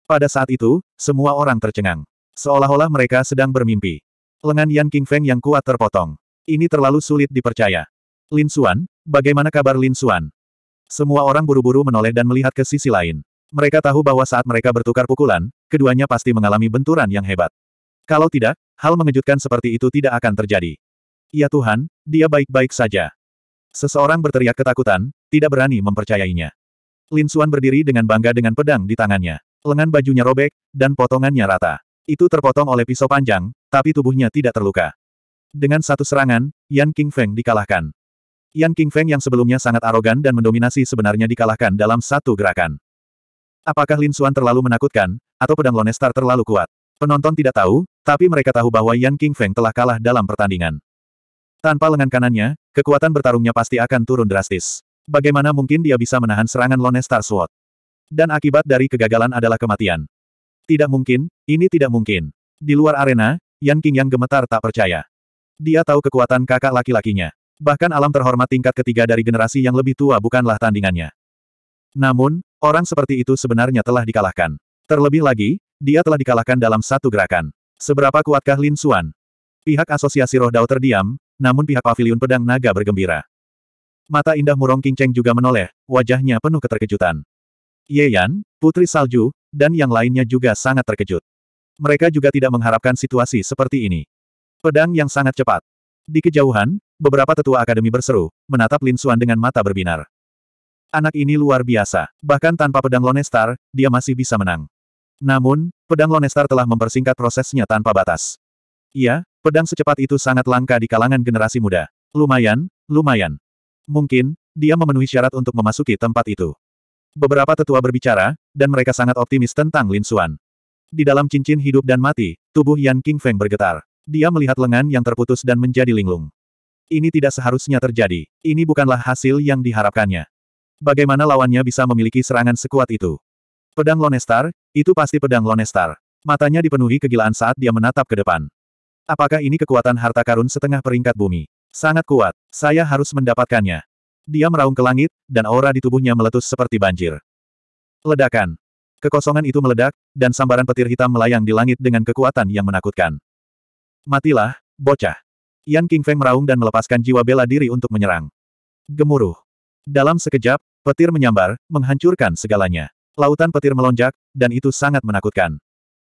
Pada saat itu, semua orang tercengang. Seolah-olah mereka sedang bermimpi. Lengan Yan King Feng yang kuat terpotong. Ini terlalu sulit dipercaya. Lin Xuan, bagaimana kabar Lin Xuan? Semua orang buru-buru menoleh dan melihat ke sisi lain. Mereka tahu bahwa saat mereka bertukar pukulan, keduanya pasti mengalami benturan yang hebat. Kalau tidak, hal mengejutkan seperti itu tidak akan terjadi. Ya Tuhan, dia baik-baik saja. Seseorang berteriak ketakutan, tidak berani mempercayainya. Lin Suan berdiri dengan bangga dengan pedang di tangannya. Lengan bajunya robek, dan potongannya rata. Itu terpotong oleh pisau panjang, tapi tubuhnya tidak terluka. Dengan satu serangan, Yan King Feng dikalahkan. Yan King Feng yang sebelumnya sangat arogan dan mendominasi sebenarnya dikalahkan dalam satu gerakan. Apakah Lin Suan terlalu menakutkan, atau pedang Lone Star terlalu kuat? Penonton tidak tahu, tapi mereka tahu bahwa Yan King Feng telah kalah dalam pertandingan. Tanpa lengan kanannya, kekuatan bertarungnya pasti akan turun drastis. Bagaimana mungkin dia bisa menahan serangan Lone Star Sword? Dan akibat dari kegagalan adalah kematian. Tidak mungkin, ini tidak mungkin. Di luar arena, Yan King yang gemetar tak percaya. Dia tahu kekuatan kakak laki-lakinya. Bahkan alam terhormat tingkat ketiga dari generasi yang lebih tua bukanlah tandingannya. Namun, orang seperti itu sebenarnya telah dikalahkan. Terlebih lagi, dia telah dikalahkan dalam satu gerakan. Seberapa kuatkah Lin Xuan? Pihak asosiasi roh Dao terdiam, namun pihak pavilion pedang naga bergembira. Mata indah murong King juga menoleh, wajahnya penuh keterkejutan. Ye Yan, Putri Salju, dan yang lainnya juga sangat terkejut. Mereka juga tidak mengharapkan situasi seperti ini. Pedang yang sangat cepat. Di kejauhan, beberapa tetua akademi berseru, menatap Lin suan dengan mata berbinar. Anak ini luar biasa, bahkan tanpa pedang Lonestar, dia masih bisa menang. Namun, pedang Lonestar telah mempersingkat prosesnya tanpa batas. Ia, Pedang secepat itu sangat langka di kalangan generasi muda. Lumayan, lumayan. Mungkin, dia memenuhi syarat untuk memasuki tempat itu. Beberapa tetua berbicara, dan mereka sangat optimis tentang Lin Xuan. Di dalam cincin hidup dan mati, tubuh Yan King Feng bergetar. Dia melihat lengan yang terputus dan menjadi linglung. Ini tidak seharusnya terjadi. Ini bukanlah hasil yang diharapkannya. Bagaimana lawannya bisa memiliki serangan sekuat itu? Pedang Lonestar, itu pasti pedang Lonestar. Matanya dipenuhi kegilaan saat dia menatap ke depan. Apakah ini kekuatan harta karun setengah peringkat bumi? Sangat kuat. Saya harus mendapatkannya. Dia meraung ke langit, dan aura di tubuhnya meletus seperti banjir. Ledakan. Kekosongan itu meledak, dan sambaran petir hitam melayang di langit dengan kekuatan yang menakutkan. Matilah, bocah. Yan King Feng meraung dan melepaskan jiwa bela diri untuk menyerang. Gemuruh. Dalam sekejap, petir menyambar, menghancurkan segalanya. Lautan petir melonjak, dan itu sangat menakutkan.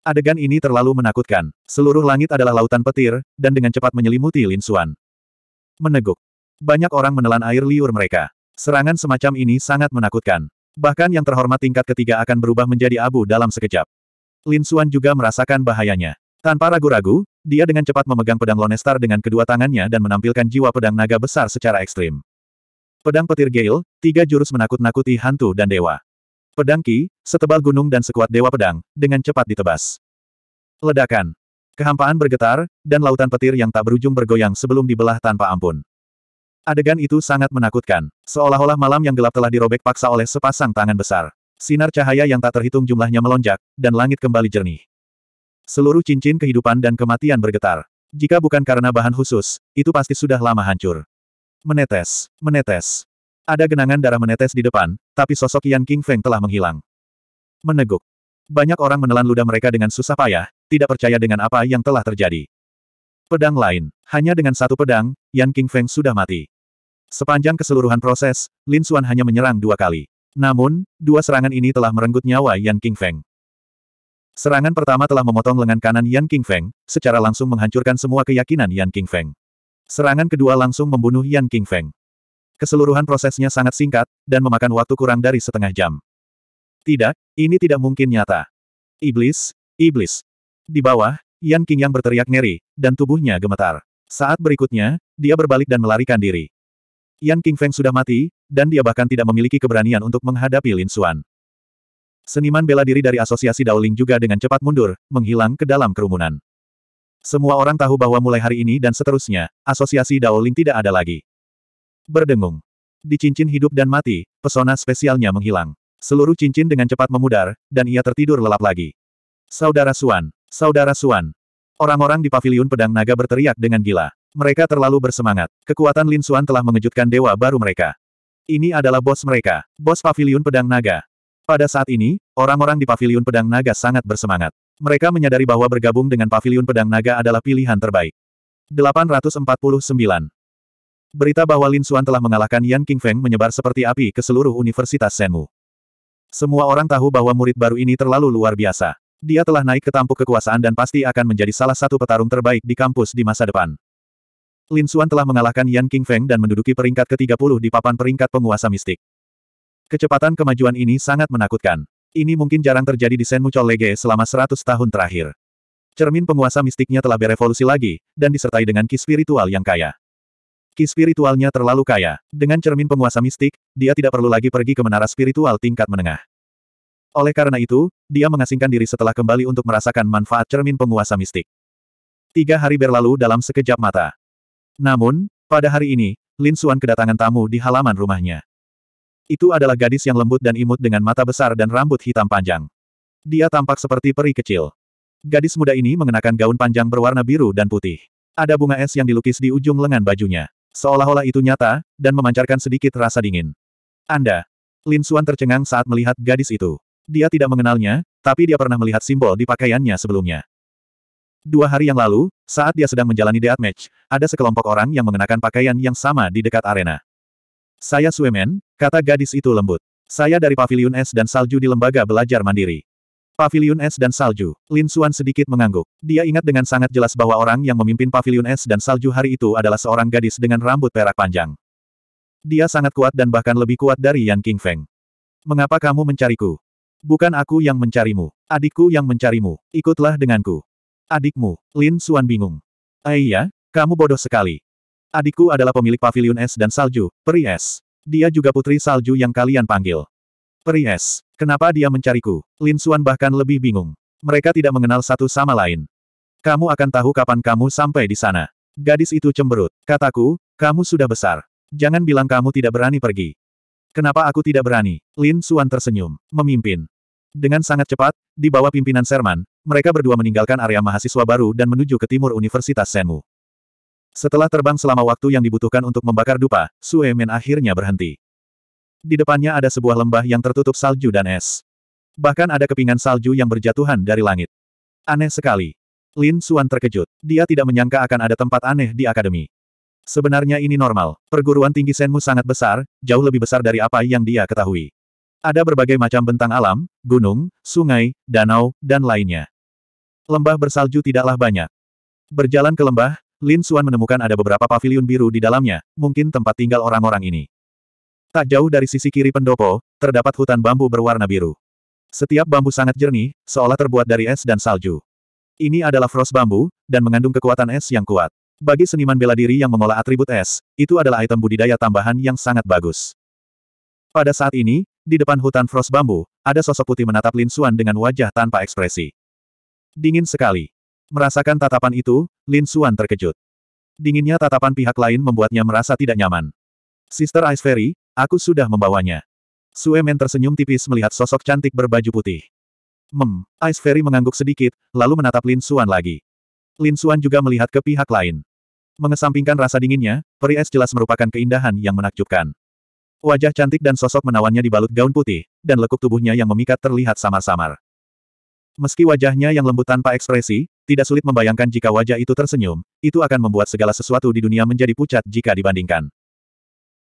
Adegan ini terlalu menakutkan. Seluruh langit adalah lautan petir, dan dengan cepat menyelimuti Lin Xuan. Meneguk. Banyak orang menelan air liur mereka. Serangan semacam ini sangat menakutkan. Bahkan yang terhormat tingkat ketiga akan berubah menjadi abu dalam sekejap. Lin Xuan juga merasakan bahayanya. Tanpa ragu-ragu, dia dengan cepat memegang pedang Lonestar dengan kedua tangannya dan menampilkan jiwa pedang naga besar secara ekstrim. Pedang petir Gale, tiga jurus menakut-nakuti hantu dan dewa. Pedang Ki, setebal gunung dan sekuat dewa pedang, dengan cepat ditebas. Ledakan. Kehampaan bergetar, dan lautan petir yang tak berujung bergoyang sebelum dibelah tanpa ampun. Adegan itu sangat menakutkan, seolah-olah malam yang gelap telah dirobek paksa oleh sepasang tangan besar. Sinar cahaya yang tak terhitung jumlahnya melonjak, dan langit kembali jernih. Seluruh cincin kehidupan dan kematian bergetar. Jika bukan karena bahan khusus, itu pasti sudah lama hancur. Menetes, menetes, ada genangan darah menetes di depan, tapi sosok Yan King Feng telah menghilang. Meneguk. Banyak orang menelan ludah mereka dengan susah payah, tidak percaya dengan apa yang telah terjadi. Pedang lain. Hanya dengan satu pedang, Yan King Feng sudah mati. Sepanjang keseluruhan proses, Lin Xuan hanya menyerang dua kali. Namun, dua serangan ini telah merenggut nyawa Yan King Feng. Serangan pertama telah memotong lengan kanan Yan King Feng, secara langsung menghancurkan semua keyakinan Yan King Feng. Serangan kedua langsung membunuh Yan King Feng. Keseluruhan prosesnya sangat singkat, dan memakan waktu kurang dari setengah jam. Tidak, ini tidak mungkin nyata. Iblis, iblis. Di bawah, Yan King yang berteriak ngeri, dan tubuhnya gemetar. Saat berikutnya, dia berbalik dan melarikan diri. Yan King Feng sudah mati, dan dia bahkan tidak memiliki keberanian untuk menghadapi Lin Xuan. Seniman bela diri dari Asosiasi Daoling juga dengan cepat mundur, menghilang ke dalam kerumunan. Semua orang tahu bahwa mulai hari ini dan seterusnya, Asosiasi Daoling tidak ada lagi. Berdengung. Di cincin hidup dan mati, pesona spesialnya menghilang. Seluruh cincin dengan cepat memudar, dan ia tertidur lelap lagi. Saudara Suan! Saudara Suan! Orang-orang di paviliun pedang naga berteriak dengan gila. Mereka terlalu bersemangat. Kekuatan Lin Suan telah mengejutkan dewa baru mereka. Ini adalah bos mereka, bos paviliun pedang naga. Pada saat ini, orang-orang di paviliun pedang naga sangat bersemangat. Mereka menyadari bahwa bergabung dengan paviliun pedang naga adalah pilihan terbaik. 849. Berita bahwa Lin Xuan telah mengalahkan Yan King Feng menyebar seperti api ke seluruh Universitas Senmu. Semua orang tahu bahwa murid baru ini terlalu luar biasa. Dia telah naik ke tampuk kekuasaan dan pasti akan menjadi salah satu petarung terbaik di kampus di masa depan. Lin Xuan telah mengalahkan Yan King Feng dan menduduki peringkat ke-30 di papan peringkat penguasa mistik. Kecepatan kemajuan ini sangat menakutkan. Ini mungkin jarang terjadi di Senmu Cholege selama 100 tahun terakhir. Cermin penguasa mistiknya telah berevolusi lagi, dan disertai dengan ki spiritual yang kaya. Ki spiritualnya terlalu kaya. Dengan cermin penguasa mistik, dia tidak perlu lagi pergi ke menara spiritual tingkat menengah. Oleh karena itu, dia mengasingkan diri setelah kembali untuk merasakan manfaat cermin penguasa mistik. Tiga hari berlalu dalam sekejap mata. Namun, pada hari ini, Lin Xuan kedatangan tamu di halaman rumahnya. Itu adalah gadis yang lembut dan imut dengan mata besar dan rambut hitam panjang. Dia tampak seperti peri kecil. Gadis muda ini mengenakan gaun panjang berwarna biru dan putih. Ada bunga es yang dilukis di ujung lengan bajunya. Seolah-olah itu nyata, dan memancarkan sedikit rasa dingin. Anda. Lin Suan tercengang saat melihat gadis itu. Dia tidak mengenalnya, tapi dia pernah melihat simbol di pakaiannya sebelumnya. Dua hari yang lalu, saat dia sedang menjalani death match, ada sekelompok orang yang mengenakan pakaian yang sama di dekat arena. Saya Suemen, kata gadis itu lembut. Saya dari Paviliun Es dan Salju di Lembaga Belajar Mandiri. Pavilion Es dan Salju. Lin Suan sedikit mengangguk. Dia ingat dengan sangat jelas bahwa orang yang memimpin Pavilion Es dan Salju hari itu adalah seorang gadis dengan rambut perak panjang. Dia sangat kuat dan bahkan lebih kuat dari Yan King Feng. Mengapa kamu mencariku? Bukan aku yang mencarimu. Adikku yang mencarimu. Ikutlah denganku. Adikmu. Lin Suan bingung. Eh, iya, kamu bodoh sekali. Adikku adalah pemilik Pavilion Es dan Salju, Peri Es. Dia juga putri salju yang kalian panggil. Peri Es. Kenapa dia mencariku? Lin Suan bahkan lebih bingung. Mereka tidak mengenal satu sama lain. Kamu akan tahu kapan kamu sampai di sana. Gadis itu cemberut. Kataku, kamu sudah besar. Jangan bilang kamu tidak berani pergi. Kenapa aku tidak berani? Lin Suan tersenyum. Memimpin. Dengan sangat cepat, di bawah pimpinan Sherman, mereka berdua meninggalkan area mahasiswa baru dan menuju ke timur Universitas Senmu. Setelah terbang selama waktu yang dibutuhkan untuk membakar dupa, Sue Men akhirnya berhenti. Di depannya ada sebuah lembah yang tertutup salju dan es. Bahkan ada kepingan salju yang berjatuhan dari langit. Aneh sekali. Lin Suan terkejut. Dia tidak menyangka akan ada tempat aneh di akademi. Sebenarnya ini normal. Perguruan tinggi Senmu sangat besar, jauh lebih besar dari apa yang dia ketahui. Ada berbagai macam bentang alam, gunung, sungai, danau, dan lainnya. Lembah bersalju tidaklah banyak. Berjalan ke lembah, Lin Suan menemukan ada beberapa pavilion biru di dalamnya, mungkin tempat tinggal orang-orang ini. Tak jauh dari sisi kiri pendopo, terdapat hutan bambu berwarna biru. Setiap bambu sangat jernih, seolah terbuat dari es dan salju. Ini adalah frost bambu, dan mengandung kekuatan es yang kuat. Bagi seniman bela diri yang mengolah atribut es, itu adalah item budidaya tambahan yang sangat bagus. Pada saat ini, di depan hutan frost bambu, ada sosok putih menatap Lin Suan dengan wajah tanpa ekspresi. Dingin sekali. Merasakan tatapan itu, Lin Suan terkejut. Dinginnya tatapan pihak lain membuatnya merasa tidak nyaman. Sister Ice Fairy, Aku sudah membawanya. Suemen tersenyum tipis melihat sosok cantik berbaju putih. Mem, Ice Fairy mengangguk sedikit, lalu menatap Lin Suan lagi. Lin Suan juga melihat ke pihak lain. Mengesampingkan rasa dinginnya, peri es jelas merupakan keindahan yang menakjubkan. Wajah cantik dan sosok menawannya dibalut gaun putih, dan lekuk tubuhnya yang memikat terlihat samar-samar. Meski wajahnya yang lembut tanpa ekspresi, tidak sulit membayangkan jika wajah itu tersenyum, itu akan membuat segala sesuatu di dunia menjadi pucat jika dibandingkan.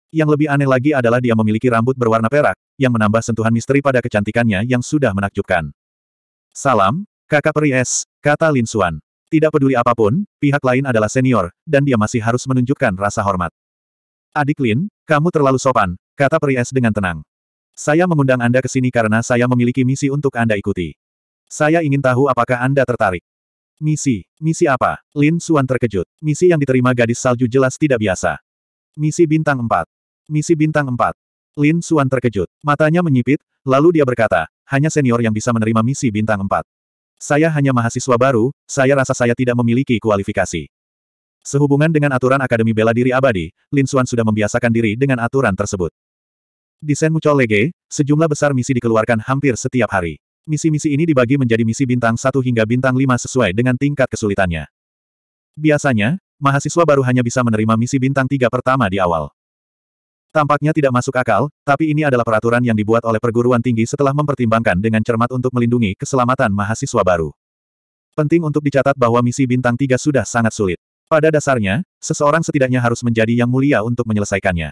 Yang lebih aneh lagi adalah dia memiliki rambut berwarna perak, yang menambah sentuhan misteri pada kecantikannya yang sudah menakjubkan. Salam, kakak peri es, kata Lin Suan. Tidak peduli apapun, pihak lain adalah senior, dan dia masih harus menunjukkan rasa hormat. Adik Lin, kamu terlalu sopan, kata peri es dengan tenang. Saya mengundang Anda ke sini karena saya memiliki misi untuk Anda ikuti. Saya ingin tahu apakah Anda tertarik. Misi, misi apa? Lin Suan terkejut. Misi yang diterima gadis salju jelas tidak biasa. Misi bintang 4. Misi bintang 4. Lin Suan terkejut. Matanya menyipit, lalu dia berkata, hanya senior yang bisa menerima misi bintang 4. Saya hanya mahasiswa baru, saya rasa saya tidak memiliki kualifikasi. Sehubungan dengan aturan Akademi Bela Diri Abadi, Lin Suan sudah membiasakan diri dengan aturan tersebut. Di Sen Mucho Lege, sejumlah besar misi dikeluarkan hampir setiap hari. Misi-misi ini dibagi menjadi misi bintang 1 hingga bintang 5 sesuai dengan tingkat kesulitannya. Biasanya, mahasiswa baru hanya bisa menerima misi bintang 3 pertama di awal. Tampaknya tidak masuk akal, tapi ini adalah peraturan yang dibuat oleh perguruan tinggi setelah mempertimbangkan dengan cermat untuk melindungi keselamatan mahasiswa baru. Penting untuk dicatat bahwa misi bintang tiga sudah sangat sulit. Pada dasarnya, seseorang setidaknya harus menjadi yang mulia untuk menyelesaikannya.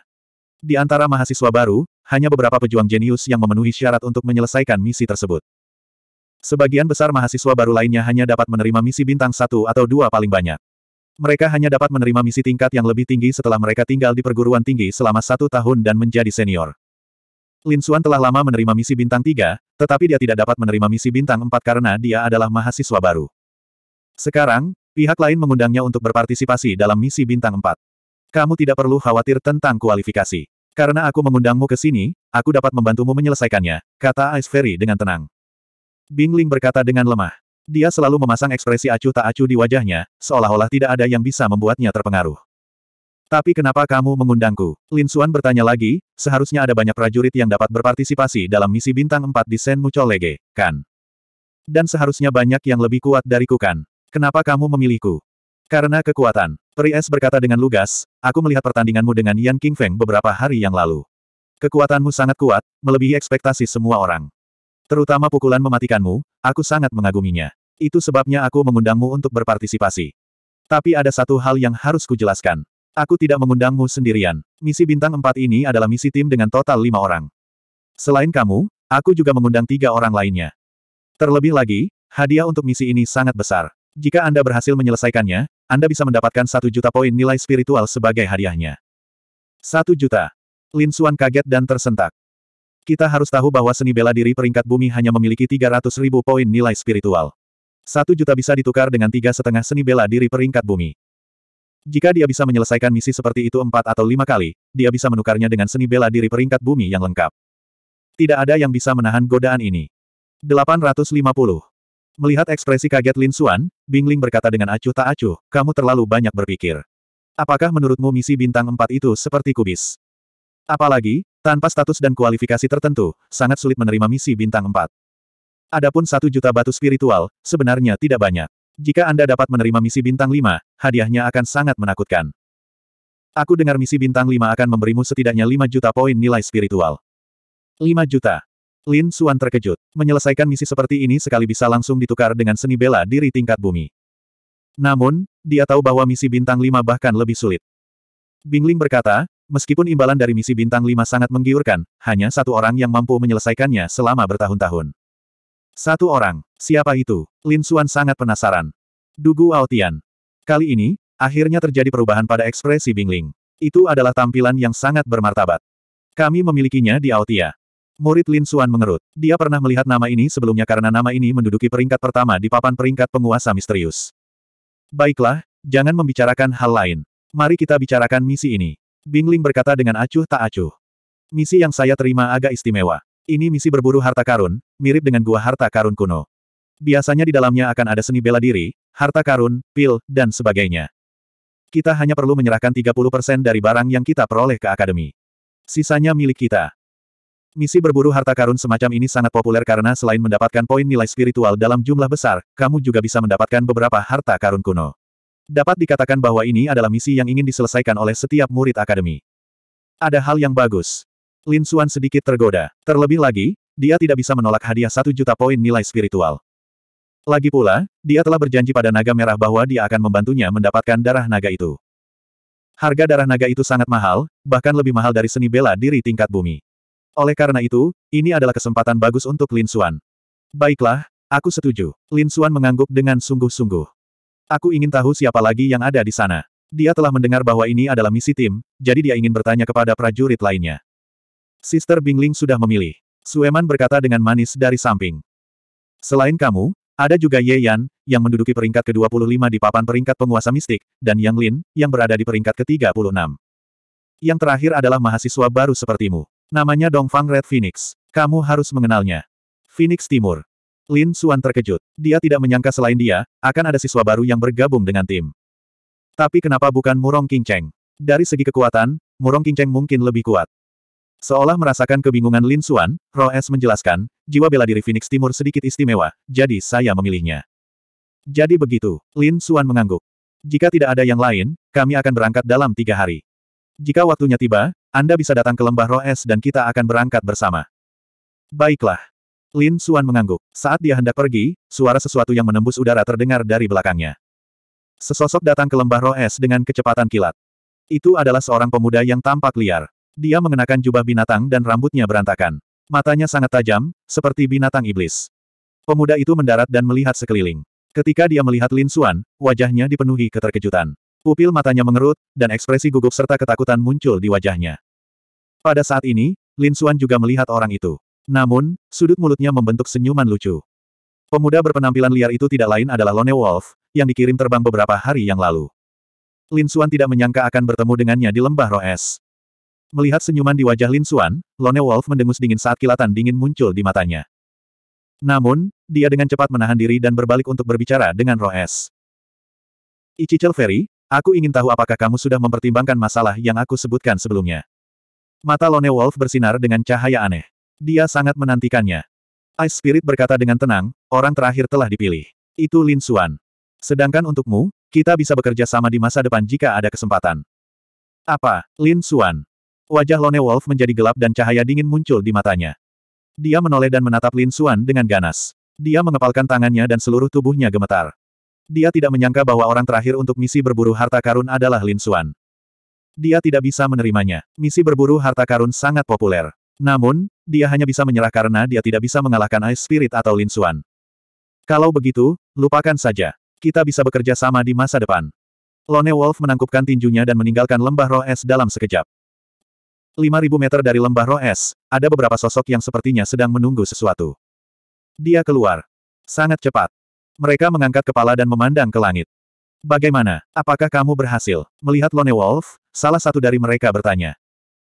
Di antara mahasiswa baru, hanya beberapa pejuang jenius yang memenuhi syarat untuk menyelesaikan misi tersebut. Sebagian besar mahasiswa baru lainnya hanya dapat menerima misi bintang satu atau dua paling banyak. Mereka hanya dapat menerima misi tingkat yang lebih tinggi setelah mereka tinggal di perguruan tinggi selama satu tahun dan menjadi senior. Lin Xuan telah lama menerima misi bintang tiga, tetapi dia tidak dapat menerima misi bintang empat karena dia adalah mahasiswa baru. Sekarang, pihak lain mengundangnya untuk berpartisipasi dalam misi bintang empat. Kamu tidak perlu khawatir tentang kualifikasi. Karena aku mengundangmu ke sini, aku dapat membantumu menyelesaikannya, kata Ice Fairy dengan tenang. Bingling berkata dengan lemah. Dia selalu memasang ekspresi acuh tak acuh di wajahnya, seolah-olah tidak ada yang bisa membuatnya terpengaruh. Tapi kenapa kamu mengundangku? Lin Xuan bertanya lagi, seharusnya ada banyak prajurit yang dapat berpartisipasi dalam misi bintang 4 di Sen Mucolege, kan? Dan seharusnya banyak yang lebih kuat dariku kan? Kenapa kamu memilihku? Karena kekuatan. Peri Es berkata dengan lugas, aku melihat pertandinganmu dengan Yan King Feng beberapa hari yang lalu. Kekuatanmu sangat kuat, melebihi ekspektasi semua orang. Terutama pukulan mematikanmu, aku sangat mengaguminya. Itu sebabnya aku mengundangmu untuk berpartisipasi. Tapi ada satu hal yang harus kujelaskan. Aku tidak mengundangmu sendirian. Misi bintang empat ini adalah misi tim dengan total lima orang. Selain kamu, aku juga mengundang tiga orang lainnya. Terlebih lagi, hadiah untuk misi ini sangat besar. Jika Anda berhasil menyelesaikannya, Anda bisa mendapatkan satu juta poin nilai spiritual sebagai hadiahnya. Satu juta. Lin Suan kaget dan tersentak. Kita harus tahu bahwa seni bela diri peringkat bumi hanya memiliki 300 ribu poin nilai spiritual. Satu juta bisa ditukar dengan tiga setengah seni bela diri peringkat bumi. Jika dia bisa menyelesaikan misi seperti itu empat atau lima kali, dia bisa menukarnya dengan seni bela diri peringkat bumi yang lengkap. Tidak ada yang bisa menahan godaan ini. 850. Melihat ekspresi kaget Lin Xuan, Bingling berkata dengan acuh tak acuh, kamu terlalu banyak berpikir. Apakah menurutmu misi bintang empat itu seperti kubis? Apalagi, tanpa status dan kualifikasi tertentu, sangat sulit menerima misi bintang 4. Adapun satu juta batu spiritual, sebenarnya tidak banyak. Jika Anda dapat menerima misi bintang 5, hadiahnya akan sangat menakutkan. Aku dengar misi bintang 5 akan memberimu setidaknya 5 juta poin nilai spiritual. 5 juta. Lin Suan terkejut. Menyelesaikan misi seperti ini sekali bisa langsung ditukar dengan seni bela diri tingkat bumi. Namun, dia tahu bahwa misi bintang 5 bahkan lebih sulit. Bingling berkata, Meskipun imbalan dari misi bintang 5 sangat menggiurkan, hanya satu orang yang mampu menyelesaikannya selama bertahun-tahun. Satu orang. Siapa itu? Lin Suan sangat penasaran. Dugu Aotian. Kali ini, akhirnya terjadi perubahan pada ekspresi Bingling. Itu adalah tampilan yang sangat bermartabat. Kami memilikinya di Aotia. Murid Lin Suan mengerut. Dia pernah melihat nama ini sebelumnya karena nama ini menduduki peringkat pertama di papan peringkat penguasa misterius. Baiklah, jangan membicarakan hal lain. Mari kita bicarakan misi ini. Bingling berkata dengan acuh tak acuh. Misi yang saya terima agak istimewa. Ini misi berburu harta karun, mirip dengan gua harta karun kuno. Biasanya di dalamnya akan ada seni bela diri, harta karun, pil, dan sebagainya. Kita hanya perlu menyerahkan 30% dari barang yang kita peroleh ke akademi. Sisanya milik kita. Misi berburu harta karun semacam ini sangat populer karena selain mendapatkan poin nilai spiritual dalam jumlah besar, kamu juga bisa mendapatkan beberapa harta karun kuno. Dapat dikatakan bahwa ini adalah misi yang ingin diselesaikan oleh setiap murid akademi. Ada hal yang bagus. Lin Xuan sedikit tergoda. Terlebih lagi, dia tidak bisa menolak hadiah satu juta poin nilai spiritual. Lagi pula, dia telah berjanji pada naga merah bahwa dia akan membantunya mendapatkan darah naga itu. Harga darah naga itu sangat mahal, bahkan lebih mahal dari seni bela diri tingkat bumi. Oleh karena itu, ini adalah kesempatan bagus untuk Lin Xuan. Baiklah, aku setuju. Lin Xuan mengangguk dengan sungguh-sungguh. Aku ingin tahu siapa lagi yang ada di sana. Dia telah mendengar bahwa ini adalah misi tim, jadi dia ingin bertanya kepada prajurit lainnya. Sister Bingling sudah memilih. Sueman berkata dengan manis dari samping. Selain kamu, ada juga Ye Yan, yang menduduki peringkat ke-25 di papan peringkat penguasa mistik, dan Yang Lin, yang berada di peringkat ke-36. Yang terakhir adalah mahasiswa baru sepertimu. Namanya Dongfang Red Phoenix. Kamu harus mengenalnya. Phoenix Timur. Lin Suan terkejut. Dia tidak menyangka selain dia, akan ada siswa baru yang bergabung dengan tim. Tapi kenapa bukan Murong King Cheng? Dari segi kekuatan, Murong King Cheng mungkin lebih kuat. Seolah merasakan kebingungan Lin Xuan, Roes menjelaskan, jiwa bela diri Phoenix Timur sedikit istimewa, jadi saya memilihnya. Jadi begitu, Lin Suan mengangguk. Jika tidak ada yang lain, kami akan berangkat dalam tiga hari. Jika waktunya tiba, Anda bisa datang ke lembah Roes dan kita akan berangkat bersama. Baiklah, Lin Suan mengangguk. Saat dia hendak pergi, suara sesuatu yang menembus udara terdengar dari belakangnya. Sesosok datang ke lembah roh es dengan kecepatan kilat. Itu adalah seorang pemuda yang tampak liar. Dia mengenakan jubah binatang dan rambutnya berantakan. Matanya sangat tajam, seperti binatang iblis. Pemuda itu mendarat dan melihat sekeliling. Ketika dia melihat Lin Suan, wajahnya dipenuhi keterkejutan. Pupil matanya mengerut, dan ekspresi gugup serta ketakutan muncul di wajahnya. Pada saat ini, Lin Suan juga melihat orang itu. Namun, sudut mulutnya membentuk senyuman lucu. Pemuda berpenampilan liar itu tidak lain adalah Lone Wolf, yang dikirim terbang beberapa hari yang lalu. Lin Xuan tidak menyangka akan bertemu dengannya di lembah Roes Melihat senyuman di wajah Lin Xuan, Lone Wolf mendengus dingin saat kilatan dingin muncul di matanya. Namun, dia dengan cepat menahan diri dan berbalik untuk berbicara dengan Roes Icicel Ferry, aku ingin tahu apakah kamu sudah mempertimbangkan masalah yang aku sebutkan sebelumnya. Mata Lone Wolf bersinar dengan cahaya aneh. Dia sangat menantikannya. Ice Spirit berkata dengan tenang, orang terakhir telah dipilih. Itu Lin Xuan. Sedangkan untukmu, kita bisa bekerja sama di masa depan jika ada kesempatan. Apa, Lin Xuan? Wajah Lone Wolf menjadi gelap dan cahaya dingin muncul di matanya. Dia menoleh dan menatap Lin Xuan dengan ganas. Dia mengepalkan tangannya dan seluruh tubuhnya gemetar. Dia tidak menyangka bahwa orang terakhir untuk misi berburu harta karun adalah Lin Xuan. Dia tidak bisa menerimanya. Misi berburu harta karun sangat populer. Namun, dia hanya bisa menyerah karena dia tidak bisa mengalahkan Ice Spirit atau Lin Xuan. Kalau begitu, lupakan saja. Kita bisa bekerja sama di masa depan. Lone Wolf menangkupkan tinjunya dan meninggalkan lembah roh es dalam sekejap. 5.000 meter dari lembah roh es, ada beberapa sosok yang sepertinya sedang menunggu sesuatu. Dia keluar. Sangat cepat. Mereka mengangkat kepala dan memandang ke langit. Bagaimana, apakah kamu berhasil? Melihat Lone Wolf, salah satu dari mereka bertanya.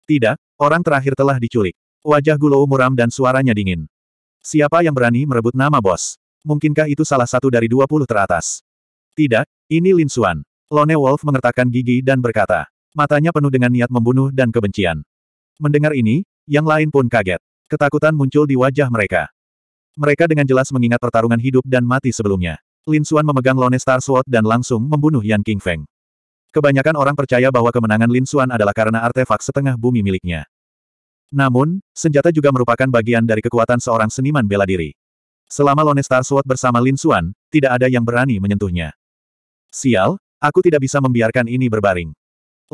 Tidak, orang terakhir telah diculik. Wajah Gulou muram dan suaranya dingin. Siapa yang berani merebut nama bos? Mungkinkah itu salah satu dari 20 teratas? Tidak, ini Lin Xuan. Lone Wolf mengertakkan gigi dan berkata. Matanya penuh dengan niat membunuh dan kebencian. Mendengar ini, yang lain pun kaget. Ketakutan muncul di wajah mereka. Mereka dengan jelas mengingat pertarungan hidup dan mati sebelumnya. Lin Xuan memegang Lone Star Sword dan langsung membunuh Yan King Feng. Kebanyakan orang percaya bahwa kemenangan Lin Xuan adalah karena artefak setengah bumi miliknya. Namun, senjata juga merupakan bagian dari kekuatan seorang seniman bela diri. Selama Lone Star Sword bersama Lin Suan, tidak ada yang berani menyentuhnya. Sial, aku tidak bisa membiarkan ini berbaring.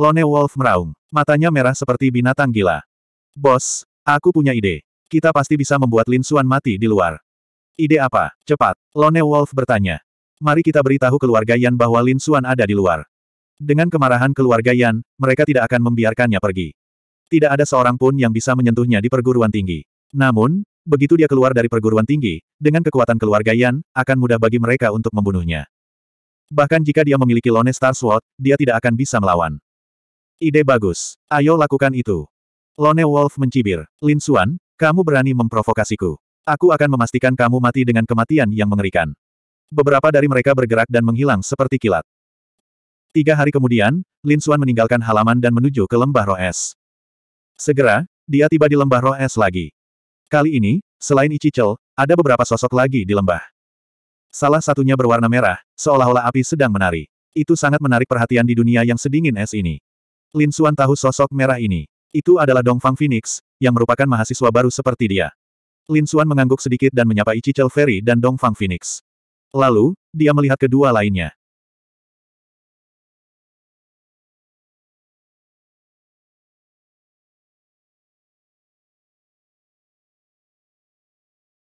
Lone Wolf meraung. Matanya merah seperti binatang gila. Bos, aku punya ide. Kita pasti bisa membuat Lin Suan mati di luar. Ide apa? Cepat. Lone Wolf bertanya. Mari kita beritahu keluarga Yan bahwa Lin Suan ada di luar. Dengan kemarahan keluarga Yan, mereka tidak akan membiarkannya pergi. Tidak ada seorang pun yang bisa menyentuhnya di perguruan tinggi. Namun, begitu dia keluar dari perguruan tinggi, dengan kekuatan keluarga Yan, akan mudah bagi mereka untuk membunuhnya. Bahkan jika dia memiliki Lone Star Sword, dia tidak akan bisa melawan. Ide bagus. Ayo lakukan itu. Lone Wolf mencibir. Lin Xuan, kamu berani memprovokasiku. Aku akan memastikan kamu mati dengan kematian yang mengerikan. Beberapa dari mereka bergerak dan menghilang seperti kilat. Tiga hari kemudian, Lin Xuan meninggalkan halaman dan menuju ke lembah Roes. Segera, dia tiba di lembah roh es lagi. Kali ini, selain Ichichel, ada beberapa sosok lagi di lembah. Salah satunya berwarna merah, seolah-olah api sedang menari. Itu sangat menarik perhatian di dunia yang sedingin es ini. Lin Xuan tahu sosok merah ini. Itu adalah Dongfang Phoenix, yang merupakan mahasiswa baru seperti dia. Lin Xuan mengangguk sedikit dan menyapa Ichichel Ferry dan Dongfang Phoenix. Lalu, dia melihat kedua lainnya.